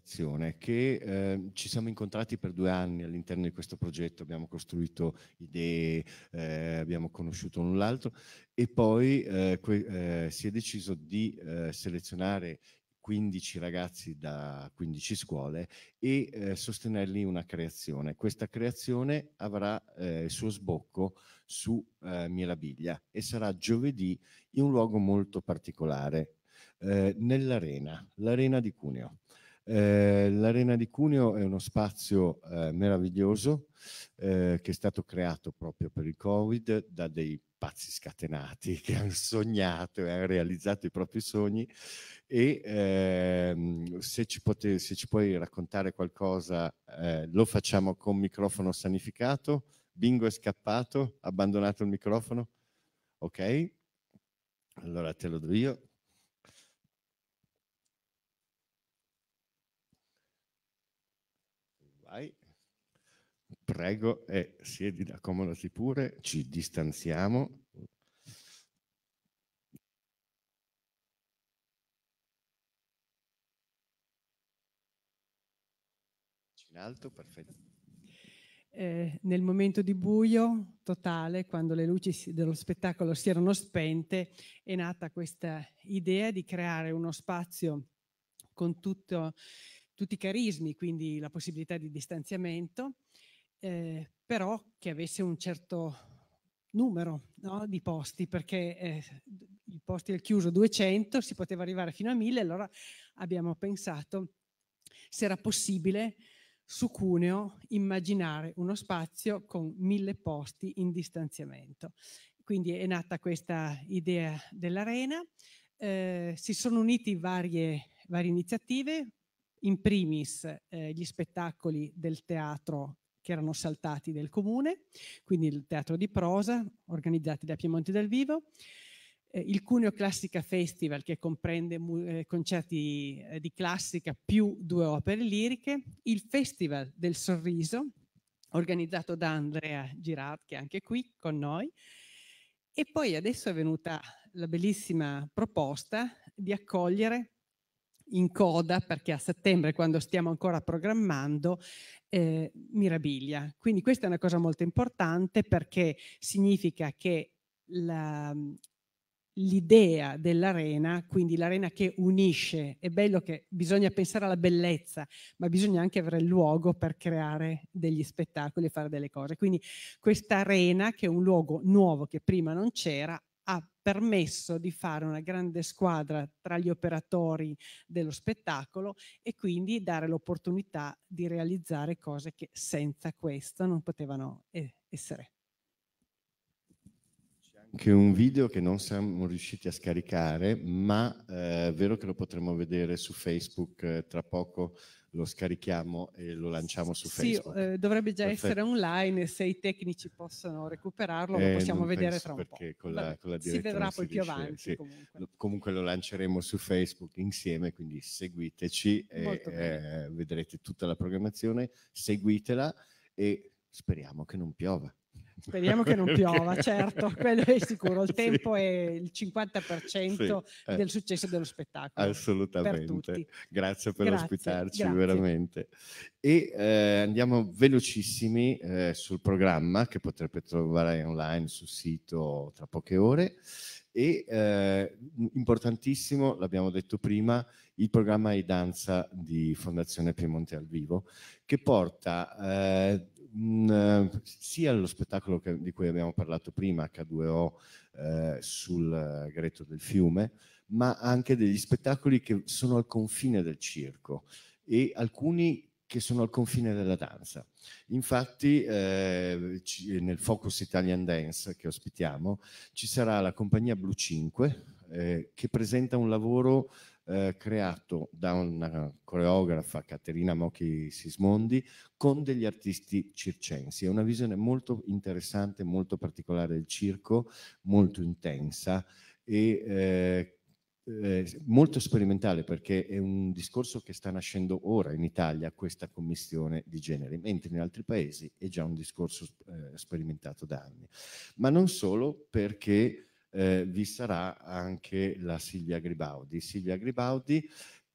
organizzazione che eh, ci siamo incontrati per due anni all'interno di questo progetto, abbiamo costruito idee, eh, abbiamo conosciuto l'un l'altro e poi eh, eh si è deciso di eh, selezionare 15 ragazzi da 15 scuole e eh, sostenerli una creazione. Questa creazione avrà il suo sbocco su Mirabiglia e sarà giovedì in un luogo molto particolare, nell'arena, l'arena di Cuneo. Eh, L'Arena di Cuneo è uno spazio eh, meraviglioso eh, che è stato creato proprio per il Covid da dei pazzi scatenati che hanno sognato e hanno realizzato i propri sogni e ehm, se, ci pote, se, ci puoi raccontare qualcosa eh, lo facciamo con microfono sanificato, Bingo è scappato, abbandonato il microfono, ok? Allora te lo do io. prego e eh, siedi, accomodati pure, ci distanziamo. In alto, perfetto. Eh, nel momento di buio totale, quando le luci dello spettacolo si erano spente, è nata questa idea di creare uno spazio con tutto, tutti i carismi, quindi la possibilità di distanziamento, eh, però che avesse un certo numero no, di posti, perché eh, i posti al chiuso 200, si poteva arrivare fino a 1000, allora abbiamo pensato se era possibile su Cuneo immaginare uno spazio con 1000 posti in distanziamento. Quindi è nata questa idea dell'arena, eh, si sono uniti varie, varie iniziative, in primis eh, gli spettacoli del teatro che erano saltati del comune, quindi il teatro di prosa, organizzati da Piemonte dal Vivo, eh, il Cuneo Classica Festival, che comprende eh, concerti eh, di classica più due opere liriche, il Festival del Sorriso, organizzato da Andrea Girard, che è anche qui con noi, e poi adesso è venuta la bellissima proposta di accogliere in coda perché a settembre, quando stiamo ancora programmando, eh, mirabilia. Quindi questa è una cosa molto importante perché significa che la, l'idea dell'arena, quindi l'arena che unisce. È bello che bisogna pensare alla bellezza, ma bisogna anche avere il luogo per creare degli spettacoli e fare delle cose. Quindi questa arena, che è un luogo nuovo che prima non c'era, ha permesso di fare una grande squadra tra gli operatori dello spettacolo e quindi dare l'opportunità di realizzare cose che senza questo non potevano eh, essere che un video che non siamo riusciti a scaricare, ma eh, è vero che lo potremo vedere su Facebook eh, tra poco lo scarichiamo e lo lanciamo su Facebook. Sì, eh, dovrebbe già Perfetto. essere online se i tecnici possono recuperarlo lo eh, possiamo vedere tra un po'. Con la, con la si vedrà poi si più riesce, avanti. Sì. Comunque. Lo, comunque. Lo, lanceremo su Facebook insieme, quindi seguiteci e, eh, vedrete tutta la programmazione, seguitela e speriamo che non piova. Speriamo che non piova, certo, quello è sicuro. Il tempo sì. è il 50% sì. Eh. del successo dello spettacolo. Assolutamente. Per Grazie per Grazie. ospitarci, Grazie. veramente. E eh, andiamo velocissimi eh, sul programma che potrete trovare online sul sito tra poche ore. E eh, importantissimo, l'abbiamo detto prima, il programma di danza di Fondazione Piemonte al Vivo, che porta eh, sia lo spettacolo che, di cui abbiamo parlato prima, H2O eh, sul eh, Greto del Fiume, ma anche degli spettacoli che sono al confine del circo e alcuni che sono al confine della danza. Infatti eh, nel Focus Italian Dance che ospitiamo ci sarà la compagnia Blue 5 eh, che presenta un lavoro eh, creato da una coreografa, Caterina Mochi Sismondi, con degli artisti circensi. È una visione molto interessante, molto particolare del circo, molto intensa e eh, eh, molto sperimentale perché è un discorso che sta nascendo ora in Italia questa commissione di genere, mentre in altri paesi è già un discorso eh, sperimentato da anni. Ma non solo perché eh, vi sarà anche la Silvia Gribaudi. Silvia Gribaudi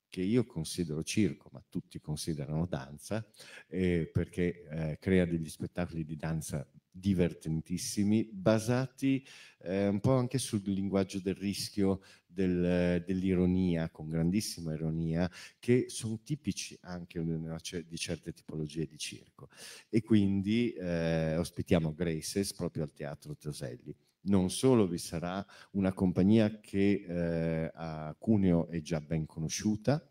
che io considero circo, ma tutti considerano danza, eh, perché eh, crea degli spettacoli di danza divertentissimi, basati eh, un po' anche sul linguaggio del rischio, del, dell'ironia, con grandissima ironia, che sono tipici anche di certe tipologie di circo. E quindi eh, ospitiamo Graces proprio al Teatro Toselli non solo vi sarà una compagnia che eh, a Cuneo è già ben conosciuta,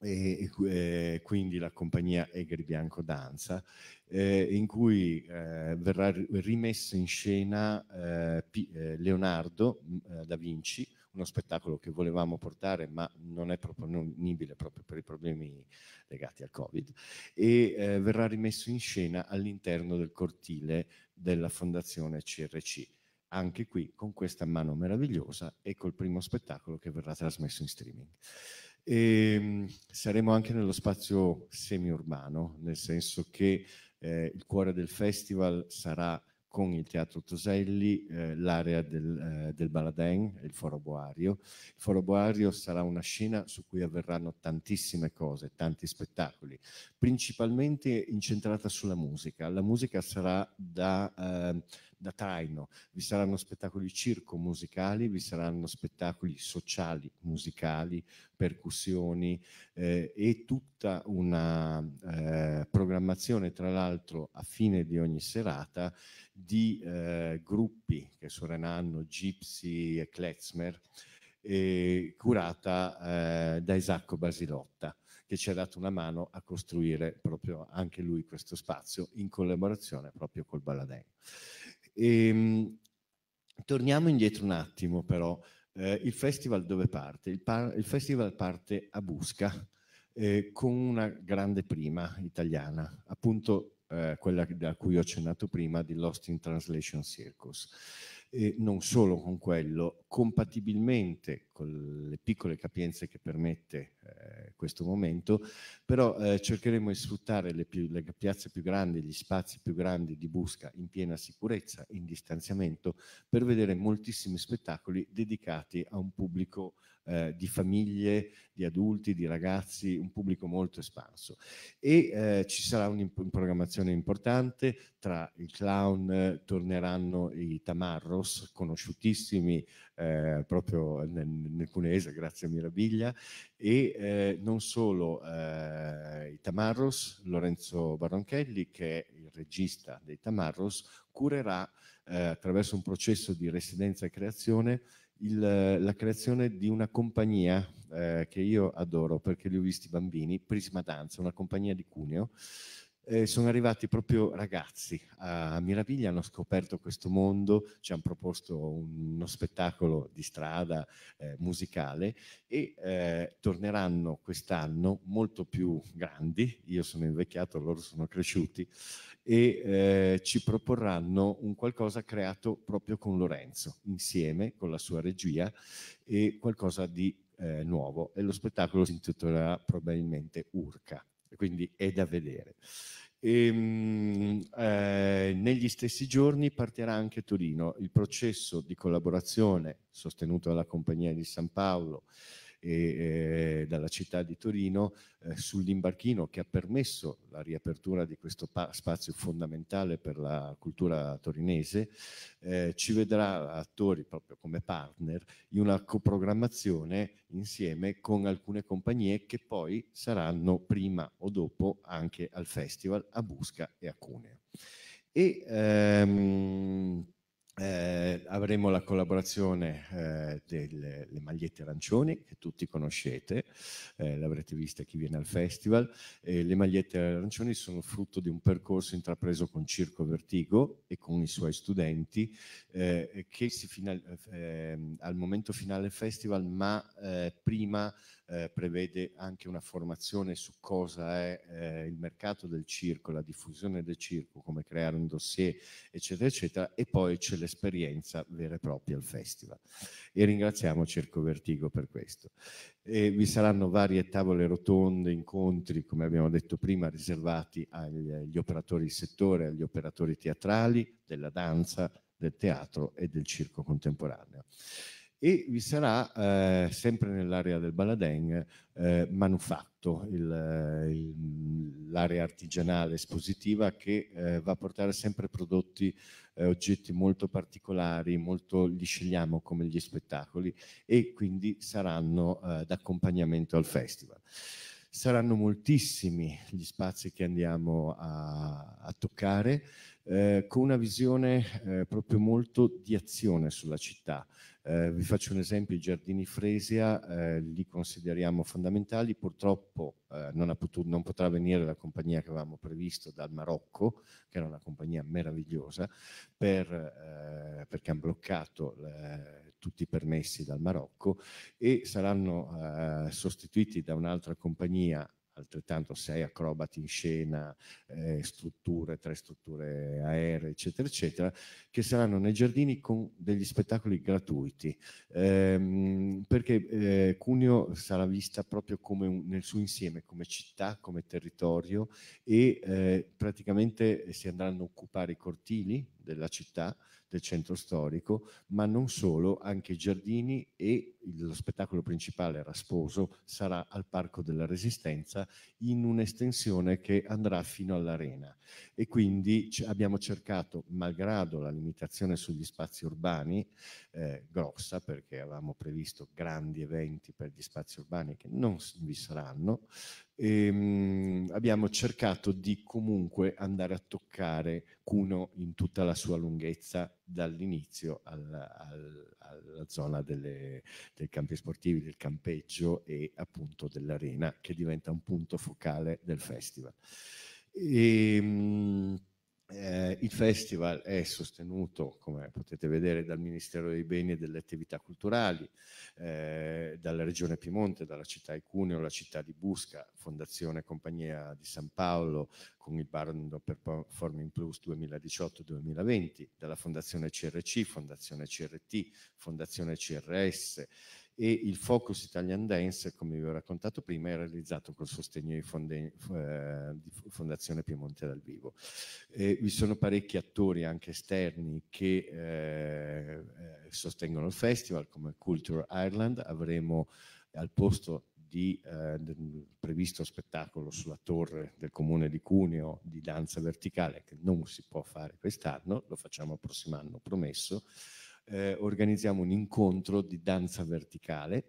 e, eh, quindi la compagnia Egri Bianco Danza, eh, in cui eh, verrà rimesso in scena eh, P- eh, Leonardo mm, eh, da Vinci, uno spettacolo che volevamo portare ma non è proponibile proprio per i problemi legati al Covid, e verrà rimesso in scena all'interno del cortile della Fondazione CRC. Anche qui con questa mano meravigliosa e col primo spettacolo che verrà trasmesso in streaming. E ehm, saremo anche nello spazio semiurbano, nel senso che eh, il cuore del festival sarà con il Teatro Toselli eh, l'area del, eh, del Baladen, il Foro Boario. Il Foro Boario sarà una scena su cui avverranno tantissime cose, tanti spettacoli, principalmente incentrata sulla musica. La musica sarà da eh, da Taino, vi saranno spettacoli circo musicali, vi saranno spettacoli sociali musicali, percussioni eh, e tutta una eh, programmazione, tra l'altro a fine di ogni serata, di eh, gruppi che suoneranno Gypsy e Kletzmer, curata eh, da Isacco Basilotta che ci ha dato una mano a costruire proprio anche lui questo spazio in collaborazione proprio col Baladeo. E, ehm, torniamo indietro un attimo però. Eh, il festival dove parte? Il, par- il festival parte a Busca eh, con una grande prima italiana, appunto eh, quella da cui ho accennato prima, di Lost in Translation Circus e non solo con quello, compatibilmente con le piccole capienze che permette eh, questo momento, però eh, cercheremo di sfruttare le, più, le, piazze più grandi, gli spazi più grandi di Busca in piena sicurezza, in distanziamento, per vedere moltissimi spettacoli dedicati a un pubblico eh, di famiglie, di adulti, di ragazzi, un pubblico molto espanso. E eh, ci sarà un'improgrammazione importante, tra il clown eh, torneranno i Tamarros, conosciutissimi eh, proprio nel, nel, Cunese, grazie a Mirabiglia, e eh, non solo eh, i Tamarros, Lorenzo Baronchelli, che è il regista dei Tamarros, curerà attraverso un processo di residenza e creazione il, eh, la creazione di una compagnia eh, che io adoro perché li ho visti bambini, Prisma Danza, una compagnia di Cuneo, eh, sono arrivati proprio ragazzi a Miraviglia, hanno scoperto questo mondo, ci hanno proposto uno spettacolo di strada eh, musicale e eh, torneranno quest'anno molto più grandi, io sono invecchiato, loro sono cresciuti, e eh, ci proporranno un qualcosa creato proprio con Lorenzo, insieme con la sua regia, e qualcosa di eh, nuovo. E lo spettacolo si intitolerà probabilmente Urca quindi è da vedere. E, ehm, eh, negli stessi giorni partirà anche Torino il processo di collaborazione sostenuto dalla Compagnia di San Paolo e eh, dalla città di Torino eh, sull'imbarchino che ha permesso la riapertura di questo spazio fondamentale per la cultura torinese, eh, ci vedrà attori proprio come partner in una coprogrammazione insieme con alcune compagnie che poi saranno prima o dopo anche al festival a Busca e a Cuneo. E, ehm, eh, avremo la collaborazione eh, delle magliette arancioni che tutti conoscete, eh, l'avrete vista chi viene al festival. le magliette arancioni sono frutto di un percorso intrapreso con Circo Vertigo e con i suoi studenti eh, che si final, eh, ehm, al momento finale festival, ma eh, prima eh, prevede anche una formazione su cosa è eh, il mercato del circo, la diffusione del circo, come creare un dossier, eccetera, eccetera, e poi c'è l'esperienza vera e propria al festival. E ringraziamo Circo Vertigo per questo. E vi saranno varie tavole rotonde, incontri, come abbiamo detto prima, riservati agli, agli operatori di settore, agli operatori teatrali, della danza, del teatro e del circo contemporaneo e vi sarà eh, sempre nell'area del Baladeng eh, Manufatto, il, eh, il, l'area artigianale espositiva che eh, va a portare sempre prodotti, eh, oggetti molto particolari, molto li scegliamo come gli spettacoli e quindi saranno eh, d'accompagnamento al festival. Saranno moltissimi gli spazi che andiamo a, a toccare, con una visione proprio molto di azione sulla città. Eh, vi faccio un esempio, i giardini Fresia eh, li consideriamo fondamentali, purtroppo eh, non, potuto, non, potrà venire la compagnia che avevamo previsto dal Marocco, che era una compagnia meravigliosa, per, eh, perché hanno bloccato eh, tutti i permessi dal Marocco e saranno eh, sostituiti da un'altra compagnia altrettanto sei acrobati in scena, eh, strutture, tre strutture aeree, eccetera, eccetera, che saranno nei giardini con degli spettacoli gratuiti, ehm, perché eh, Cuneo sarà vista proprio un, nel suo insieme, come città, come territorio e eh, praticamente si andranno a occupare i cortili della città, del centro storico, ma non solo, anche i giardini e lo spettacolo principale Rasposo sarà al Parco della Resistenza in un'estensione che andrà fino all'arena e quindi abbiamo cercato, malgrado la limitazione sugli spazi urbani, eh, grossa perché avevamo previsto grandi eventi per gli spazi urbani che non vi saranno, e, ehm, abbiamo cercato di comunque andare a toccare Cuno in tutta la sua lunghezza dall'inizio alla, alla, alla zona delle, dei campi sportivi, del campeggio e appunto dell'arena che diventa un punto focale del festival. E, ehm, eh, il festival è sostenuto, come potete vedere, dal Ministero dei Beni e delle Attività Culturali, eh, dalla Regione Piemonte, dalla città di Cuneo, la città di Busca, Fondazione Compagnia di San Paolo con il bando Performing Plus 2018-2020, dalla Fondazione CRC, Fondazione CRT, Fondazione CRS, e il Focus Italian Dance, come vi ho raccontato prima, è realizzato col sostegno di, fonde, eh, di Fondazione Piemonte dal Vivo. Eh, vi sono parecchi attori anche esterni che eh, eh, sostengono il festival, come Culture Ireland, avremo al posto di eh, previsto spettacolo sulla torre del comune di Cuneo di danza verticale che non si può fare quest'anno, lo facciamo il prossimo anno, promesso eh, organizziamo un incontro di danza verticale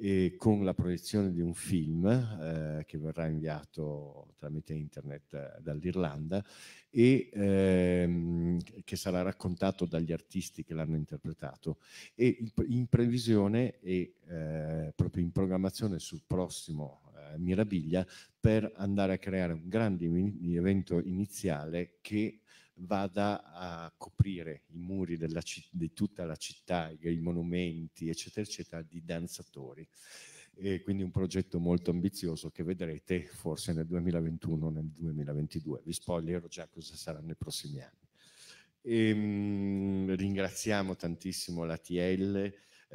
eh, con la proiezione di un film eh, che verrà inviato tramite internet eh, dall'Irlanda e ehm, che sarà raccontato dagli artisti che l'hanno interpretato e in, previsione e eh, proprio in programmazione sul prossimo eh, Mirabilia per andare a creare un grande evento iniziale che vada a coprire i muri della, di tutta la città, i monumenti, eccetera, eccetera, di danzatori. E quindi un progetto molto ambizioso che vedrete forse nel 2021 nel 2022. Vi spoilerò già cosa sarà nei prossimi anni. E, ehm, mh, ringraziamo tantissimo l'ATL. TL,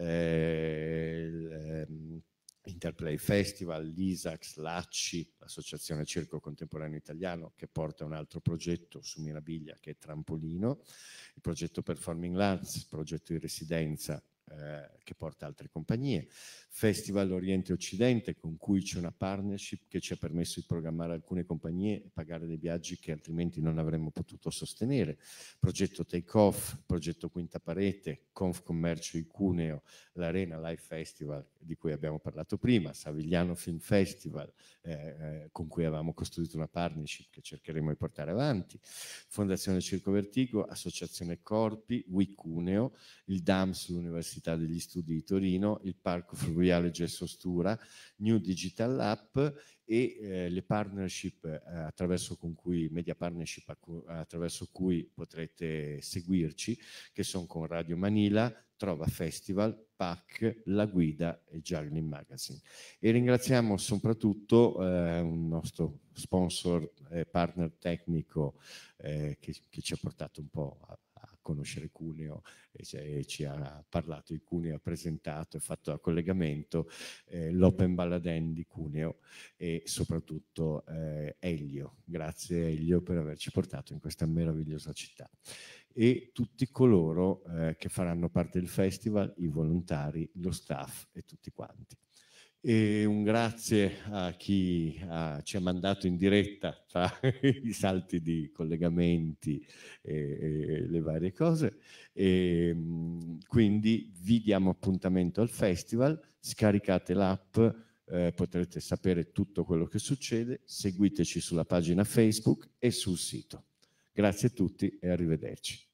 eh, ehm, Interplay Festival, l'ISAX, l'ACCI, l'Associazione Circo Contemporaneo Italiano, che porta un altro progetto su Mirabiglia che è Trampolino, il progetto Performing Lands, progetto di residenza eh, che porta altre compagnie, Festival Oriente Occidente con cui c'è una partnership che ci ha permesso di programmare alcune compagnie e pagare dei viaggi che altrimenti non avremmo potuto sostenere, progetto Take Off, progetto Quinta Parete, Conf Commercio Icuneo, l'Arena Live Festival di cui abbiamo parlato prima, Savigliano Film Festival eh, eh, con cui avevamo costruito una partnership che cercheremo di portare avanti, Fondazione Circo Vertigo, Associazione Corpi, Wicuneo, il DAMS, l'Università Università degli Studi di Torino, il Parco Fluviale Gesso Stura, New Digital App e eh, le partnership eh, attraverso con cui, media partnership attraverso cui potrete seguirci, che sono con Radio Manila, Trova Festival, PAC, La Guida e Juggling Magazine. E ringraziamo soprattutto eh, un nostro sponsor e partner tecnico eh, che, che ci ha portato un po' a conoscere Cuneo, e ci ha parlato di Cuneo, ha presentato e fatto da collegamento, eh, l'Open Balladen di Cuneo e soprattutto eh, Elio. Grazie Elio per averci portato in questa meravigliosa città. E tutti coloro eh, che faranno parte del festival, i volontari, lo staff e tutti quanti. E un grazie a chi ha, ci ha mandato in diretta tra i salti di collegamenti e, e, le varie cose. E, ehm, quindi vi diamo appuntamento al festival, scaricate l'app, eh, potrete sapere tutto quello che succede, seguiteci sulla pagina Facebook e sul sito. Grazie a tutti e arrivederci.